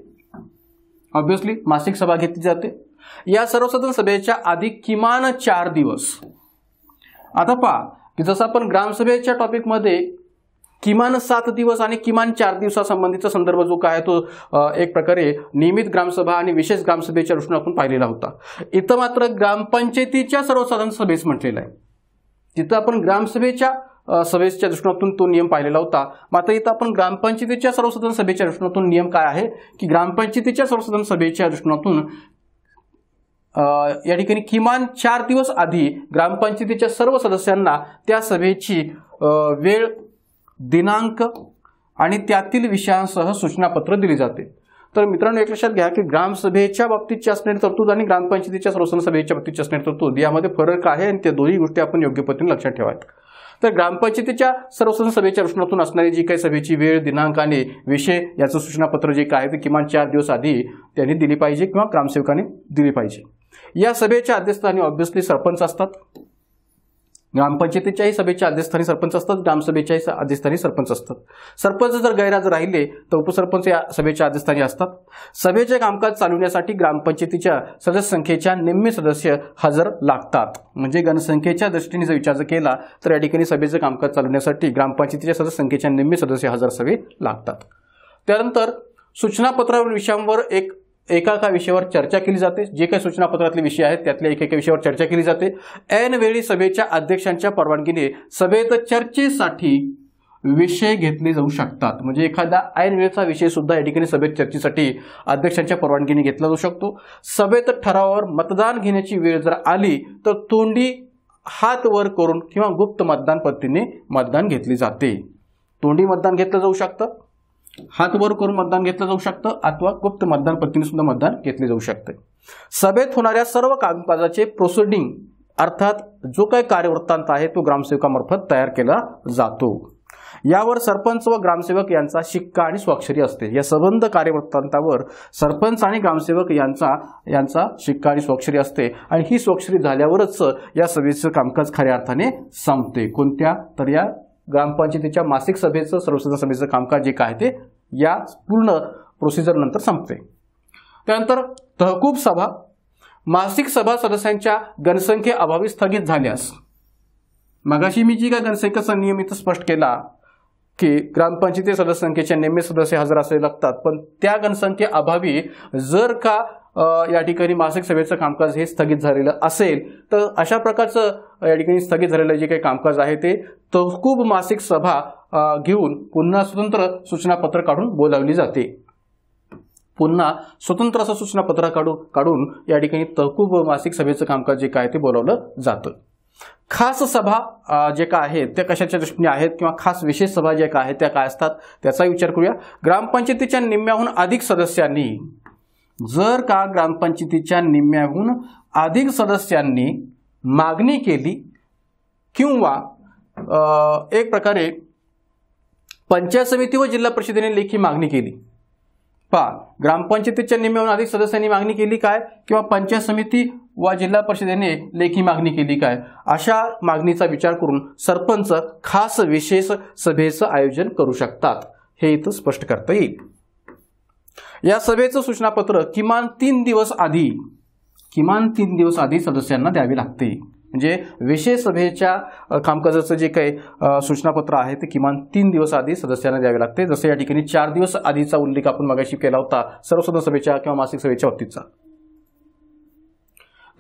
ऑब्विसली मासिक सभा घेतली जाते या सर्वसाधारण सभेच्या आधी किमान चार दिवस आता पहा की जसं आपण ग्रामसभेच्या टॉपिकमध्ये किमान सात दिवस आणि किमान चार दिवसासंबंधीचा संदर्भ जो काय तो एक प्रकारे नियमित ग्रामसभा आणि विशेष ग्रामसभेच्या दृष्टीनं पाहिलेला होता इथं मात्र ग्रामपंचायतीच्या सर्वसाधारण सभेस म्हटलेलं आहे तिथं आपण ग्रामसभेच्या सभेच्या दृष्टीकोनातून तो नियम पाहिलेला होता मात्र इथं आपण ग्रामपंचायतीच्या सर्वसाधारण सभेच्या दृष्टीकोनातून नियम काय आहे की ग्रामपंचायतीच्या सर्वसाधारण सभेच्या दृष्टीकोनातून या ठिकाणी किमान चार दिवस आधी ग्रामपंचायतीच्या सर्व सदस्यांना त्या सभेची वेळ दिनांक आणि त्यातील विषयांसह सूचनापत्र दिली जाते तर मित्रांनो एक लक्षात घ्या की ग्रामसभेच्या बाबतीतची असणारी तरतूद आणि ग्रामपंचायतीच्या सर्वसाधारण सभेच्या बाबतीतची असणारी तरतूद यामध्ये फरक आहे आणि त्या दोन्ही गोष्टी आपण योग्य पद्धतीने लक्षात ठेवा तर ग्रामपंचायतीच्या सर्वसन सभेच्या रचनातून असणारी जी काही सभेची वेळ दिनांक आणि विषय याचं सूचनापत्र जे काय ते किमान चार दिवस आधी त्यांनी दिली पाहिजे किंवा ग्रामसेवकांनी दिली पाहिजे या सभेच्या अध्यक्षस्थानी ऑब्व्हियसली सरपंच असतात ग्रामपंचायतीच्याही सभेच्या अध्यक्षस्थानी सरपंच असतात ग्रामसभेच्याही अध्यक्षस्थानी सरपंच असतात सरपंच जर गैरहजर राहिले तर उपसरपंच या सभेच्या अध्यक्षस्थानी असतात सभेचे कामकाज चालवण्यासाठी ग्रामपंचायतीच्या सदस्य संख्येच्या निम्मे सदस्य हजर लागतात म्हणजे गणसंख्येच्या दृष्टीने जर विचार केला तर या ठिकाणी सभेचं कामकाज चालवण्यासाठी ग्रामपंचायतीच्या सदस्य संख्येच्या निम्मे सदस्य हजर सभे लागतात त्यानंतर सूचनापत्रावर विषयांवर एक एका एका विषयावर चर्चा केली जाते जे काही सूचनापत्रातले विषय आहेत त्यातल्या एकेका विषयावर चर्चा केली जाते ऐन वेळी सभेच्या अध्यक्षांच्या परवानगीने सभेत चर्चेसाठी विषय घेतले जाऊ शकतात म्हणजे एखादा वेळचा विषय सुद्धा या ठिकाणी सभेत चर्चेसाठी अध्यक्षांच्या परवानगीने घेतला जाऊ शकतो सभेत ठरावावर मतदान घेण्याची वेळ जर आली तर तोंडी हात वर करून किंवा गुप्त मतदान पद्धतीने मतदान घेतले जाते तोंडी मतदान घेतलं जाऊ शकतं हात वर करून मतदान घेतलं जाऊ शकतं अथवा गुप्त मतदान पद्धतीने सुद्धा मतदान घेतले जाऊ शकते सभेत होणाऱ्या सर्व कामकाजाचे प्रोसिडिंग अर्थात जो काही कार्यवृत्तांत आहे तो ग्रामसेवकामार्फत तयार केला जातो यावर सरपंच व ग्रामसेवक यांचा शिक्का आणि स्वाक्षरी असते या संबंध कार्यवृत्तांतावर सरपंच आणि ग्रामसेवक यांचा यांचा शिक्का आणि स्वाक्षरी असते आणि ही स्वाक्षरी झाल्यावरच या सभेचं कामकाज खऱ्या अर्थाने संपते कोणत्या तर या ग्रामपंचायतीच्या मासिक सभेचं सर्वसाधारण सभेचं कामकाज जे काय ते या पूर्ण प्रोसिजरनंतर संपते त्यानंतर तहकूब सभा मासिक सभा सदस्यांच्या अभावी स्थगित झाल्यास मगाशी मी जी काय गणसंख्येचा नियमित स्पष्ट केला की ग्रामपंचायती संख्येचे नियमित सदस्य हजर असे लागतात पण त्या अभावी जर का या ठिकाणी मासिक सभेचं कामकाज हे स्थगित झालेलं असेल तर अशा प्रकारचं या ठिकाणी स्थगित झालेलं जे काही कामकाज आहे ते तहकूब मासिक सभा घेऊन पुन्हा स्वतंत्र सूचनापत्र काढून बोलावली जाते पुन्हा स्वतंत्र असं सूचनापत्र काढू काढून या ठिकाणी तहकूब मासिक सभेचं कामकाज जे काय ते बोलावलं जातं खास सभा जे का आहेत त्या कशाच्या दृष्टीने आहेत किंवा खास विशेष सभा जे काय आहेत त्या काय असतात त्याचा विचार करूया ग्रामपंचायतीच्या निम्म्याहून अधिक सदस्यांनी जर का ग्रामपंचायतीच्या निम्म्याहून अधिक सदस्यांनी मागणी केली किंवा एक प्रकारे पंचायत समिती व जिल्हा परिषदेने लेखी मागणी केली पहा ग्रामपंचायतीच्या निम्म्याहून अधिक सदस्यांनी मागणी केली काय किंवा पंचायत समिती व जिल्हा परिषदेने लेखी मागणी केली काय अशा मागणीचा विचार करून सरपंच खास विशेष सभेचं आयोजन करू शकतात हे इथं स्पष्ट करता येईल या सभेचं सूचनापत्र किमान तीन दिवस आधी किमान तीन दिवस आधी सदस्यांना द्यावी लागते म्हणजे विशेष सभेच्या कामकाजाचं जे काही सूचनापत्र आहे ते किमान तीन दिवस आधी सदस्यांना द्यावे लागते जसं या ठिकाणी चार दिवस आधीचा उल्लेख आपण मगाशी केला होता सर्वसदन सभेच्या किंवा मासिक सभेच्या बाबतीतचा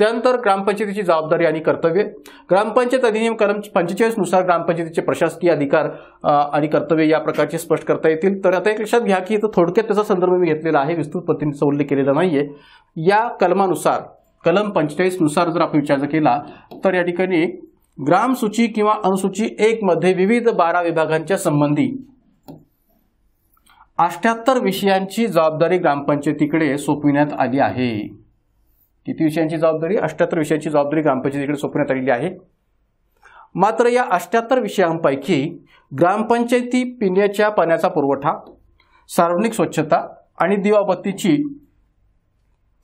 त्यानंतर ग्रामपंचायतीची जबाबदारी आणि कर्तव्ये ग्रामपंचायत अधिनियम क्रम पंचेचाळीसनुसार ग्रामपंचायतीचे प्रशासकीय अधिकार आणि कर्तव्य या प्रकारचे स्पष्ट करता येतील तर आता एक लक्षात घ्या की इथं थोडक्यात त्याचा संदर्भ मी घेतलेला आहे विस्तृत पद्धतीचा उल्लेख केलेला नाहीये या कलमानुसार कलम पंचेचाळीसनुसार जर आपण विचार केला तर या ठिकाणी ग्रामसूची किंवा अनुसूची एक मध्ये विविध बारा विभागांच्या संबंधी अष्ट्याहत्तर विषयांची जबाबदारी ग्रामपंचायतीकडे सोपविण्यात आली आहे किती विषयांची जबाबदारी अष्ट्याहत्तर विषयांची जबाबदारी ग्रामपंचायतीकडे सोपवण्यात आलेली आहे मात्र या अष्ट्याहत्तर विषयांपैकी ग्रामपंचायती पिण्याच्या पाण्याचा पुरवठा सार्वजनिक स्वच्छता आणि दिवाबत्तीची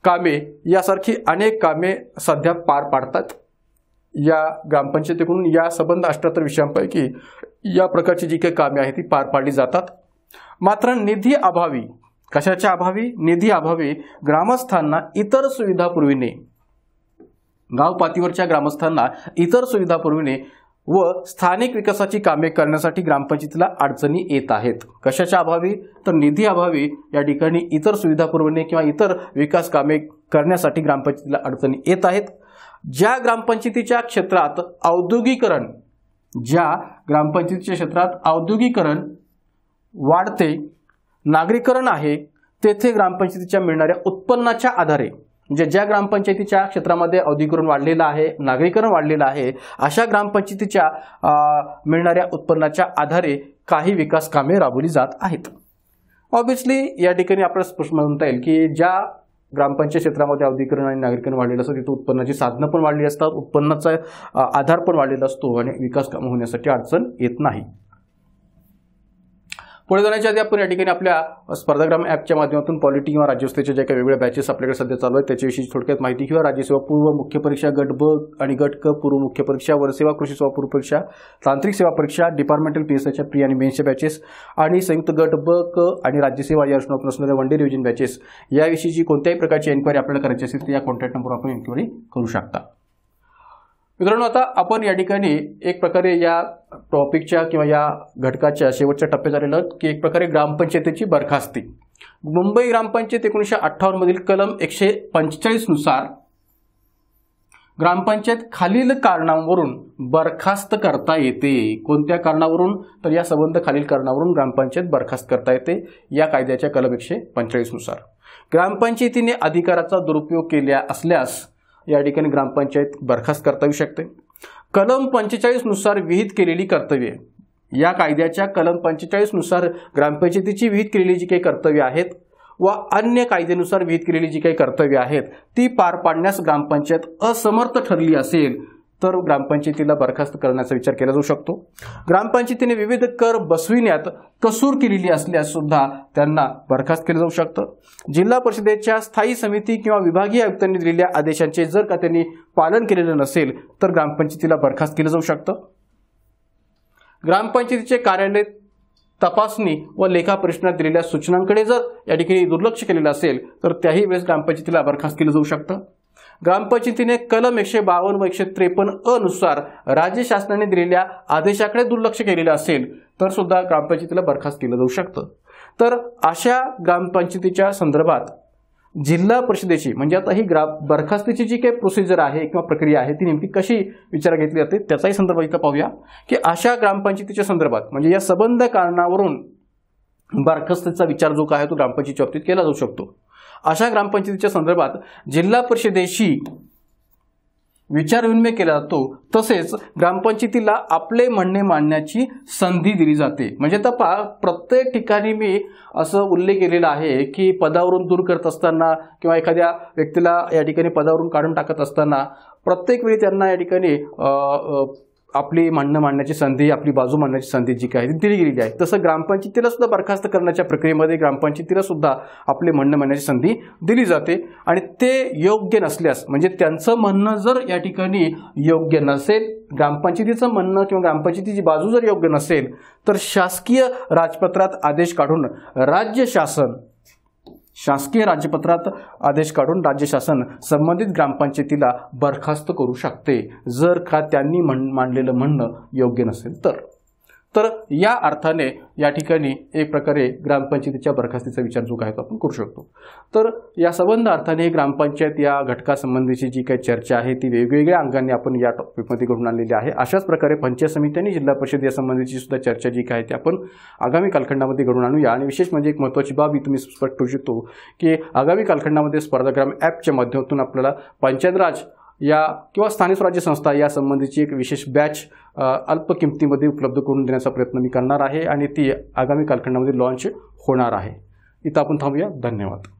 कामे यासारखी अनेक कामे सध्या पार पाडतात या ग्रामपंचायतीकडून या संबंध अष्ट्याहत्तर विषयांपैकी या प्रकारची जी काही कामे आहेत ती पार पाडली जातात मात्र निधी अभावी कशाच्या अभावी निधी अभावी ग्रामस्थांना इतर सुविधा पुरविणे गाव ग्रामस्थांना इतर सुविधा पुरविणे व स्थानिक विकासाची कामे करण्यासाठी ग्रामपंचायतीला अडचणी येत आहेत कशाच्या अभावी तर निधी अभावी या ठिकाणी इतर सुविधा पुरवणे किंवा इतर विकास कामे करण्यासाठी ग्रामपंचायतीला अडचणी येत आहेत ज्या ग्रामपंचायतीच्या क्षेत्रात औद्योगिकरण ज्या ग्रामपंचायतीच्या क्षेत्रात औद्योगिकरण वाढते नागरीकरण आहे तेथे ग्रामपंचायतीच्या मिळणाऱ्या उत्पन्नाच्या आधारे म्हणजे ज्या ग्रामपंचायतीच्या क्षेत्रामध्ये औद्योगिकरण वाढलेलं आहे नागरीकरण वाढलेलं आहे अशा ग्रामपंचायतीच्या मिळणाऱ्या उत्पन्नाच्या आधारे काही विकास कामे राबवली जात आहेत ऑब्वियसली या ठिकाणी आपल्याला स्पष्ट म्हणता येईल की ज्या ग्रामपंचायत क्षेत्रामध्ये औद्योगिकरण आणि नागरिकरण वाढलेलं असतं तिथं उत्पन्नाची साधनं पण वाढली असतात उत्पन्नाचा आधार पण वाढलेला असतो आणि विकास काम होण्यासाठी अडचण येत नाही पुढे जाण्याच्या आधी आपण या ठिकाणी आपल्या स्पर्धाग्राम ॲपच्या माध्यमातून पॉलिटी किंवा राज्यसेवेच्या ज्या काही वेगवेगळ्या बॅचेस आपल्याकडे सध्या चालू आहेत त्याच्याविषयी थोडक्यात माहिती किंवा राज्यसेवा पूर्व मुख्य परीक्षा गट ब आणि गट क पूर्व मुख्य परीक्षा वरसेवा कृषी सेवा पूर्व परीक्षा तांत्रिक सेवा परीक्षा डिपार्टमेंटल पी एस एच्या प्री आणि मेन्सच्या बॅचेस आणि संयुक्त गट ब क आणि राज्यसेवा या अनुसून असणाऱ्या वन डे रिव्हिजन बॅचेस याविषयीची कोणत्याही प्रकारची एन्क्वायरी आपल्याला करायची असेल तर या कॉन्टॅक्ट नंबरवर आपण एन्क्वायरी करू शकता मित्रांनो आता आपण या ठिकाणी एक प्रकारे या टॉपिकच्या किंवा या घटकाच्या शेवटच्या टप्प्यात आलेलं की एक प्रकारे ग्रामपंचायतीची बरखास्ती मुंबई ग्रामपंचायत एकोणीसशे अठ्ठावन्नमधील कलम एकशे पंचेचाळीसनुसार ग्रामपंचायत खालील कारणांवरून बरखास्त करता येते कोणत्या कारणावरून तर या संबंध खालील कारणावरून ग्रामपंचायत बरखास्त करता येते या कायद्याच्या कलम एकशे पंचेचाळीसनुसार ग्रामपंचायतीने अधिकाराचा दुरुपयोग केल्या असल्यास या ठिकाणी ग्रामपंचायत बरखास्त करता येऊ शकते कलम पंचेचाळीसनुसार विहित केलेली कर्तव्ये या कायद्याच्या कलम पंचेचाळीसनुसार ग्रामपंचायतीची विहित केलेली जी काही कर्तव्ये आहेत व अन्य कायद्यानुसार विहित केलेली जी काही कर्तव्य आहेत ती पार पाडण्यास ग्रामपंचायत असमर्थ ठरली असेल तर ग्रामपंचायतीला बरखास्त करण्याचा विचार केला जाऊ शकतो ग्रामपंचायतीने विविध कर बसविण्यात कसूर केलेली असल्यास सुद्धा त्यांना बरखास्त केलं जाऊ शकतं जिल्हा परिषदेच्या स्थायी समिती किंवा विभागीय आयुक्तांनी दिलेल्या आदेशांचे जर का त्यांनी पालन केलेलं नसेल तर ग्रामपंचायतीला बरखास्त केलं जाऊ शकतं ग्रामपंचायतीचे कार्यालय तपासणी व लेखा परिषदात दिलेल्या सूचनांकडे जर या ठिकाणी दुर्लक्ष केलेलं असेल तर त्याही वेळेस ग्रामपंचायतीला बरखास्त केलं जाऊ शकतं ग्रामपंचायतीने कलम एकशे बावन्न व एकशे त्रेपन्न अनुसार राज्य शासनाने दिलेल्या आदेशाकडे दुर्लक्ष केलेलं असेल तर सुद्धा ग्रामपंचायतीला बरखास्त केलं जाऊ शकतं तर अशा ग्रामपंचायतीच्या संदर्भात जिल्हा परिषदेची म्हणजे आता ही ग्राम बरखास्तीची जी काही प्रोसिजर आहे किंवा प्रक्रिया आहे ती नेमकी कशी विचार घेतली जाते त्याचाही संदर्भ इथं पाहूया की अशा ग्रामपंचायतीच्या संदर्भात म्हणजे या सबंध कारणावरून बरखास्तीचा विचार जो काय तो ग्रामपंचायतीच्या बाबतीत केला जाऊ शकतो अशा ग्रामपंचायतीच्या संदर्भात जिल्हा परिषदेशी विचारविनिमय केला जातो तसेच ग्रामपंचायतीला आपले म्हणणे मांडण्याची संधी दिली जाते म्हणजे तपा पा प्रत्येक ठिकाणी मी असं उल्लेख केलेला आहे की पदावरून दूर करत असताना किंवा एखाद्या व्यक्तीला या ठिकाणी पदावरून काढून टाकत असताना प्रत्येक वेळी त्यांना या ठिकाणी आपली म्हणणं मांडण्याची संधी आपली बाजू मांडण्याची संधी जी काय दिली गेलेली आहे तसं सुद्धा बरखास्त करण्याच्या प्रक्रियेमध्ये ग्रामपंचायतीला सुद्धा आपले म्हणणं मांडण्याची संधी दिली जाते आणि ते योग्य नसल्यास म्हणजे त्यांचं म्हणणं जर या ठिकाणी योग्य नसेल ग्रामपंचायतीचं म्हणणं किंवा ग्रामपंचायतीची बाजू जर योग्य नसेल तर शासकीय राजपत्रात आदेश काढून राज्य शासन शासकीय राजपत्रात आदेश काढून राज्य शासन संबंधित ग्रामपंचायतीला बरखास्त करू शकते जर का त्यांनी मांडलेलं म्हणणं योग्य नसेल तर तर या अर्थाने या ठिकाणी एक प्रकारे ग्रामपंचायतीच्या बरखास्तीचा विचार जो काय तो आपण करू शकतो तर या संबंध अर्थाने ग्रामपंचायत या घटकासंबंधीची जी काही चर्चा आहे ती वेगवेगळ्या अंगांनी आपण या टॉपिकमध्ये घडून आणलेली आहे अशाच प्रकारे पंचायत आणि जिल्हा परिषद यासंबंधीची सुद्धा चर्चा जी काय ती आपण आगामी कालखंडामध्ये घडून आणूया आणि विशेष म्हणजे एक महत्त्वाची बाब ही तुम्ही स्पष्ट करू शकतो की आगामी कालखंडामध्ये स्पर्धाग्राम ॲपच्या माध्यमातून आपल्याला पंचायतराज या किंवा स्थानिक स्वराज्य संस्था या संबंधीची एक विशेष बॅच अल्प किमतीमध्ये उपलब्ध करून देण्याचा प्रयत्न मी करणार आहे आणि ती आगामी कालखंडामध्ये लॉन्च होणार आहे इथं आपण थांबूया धन्यवाद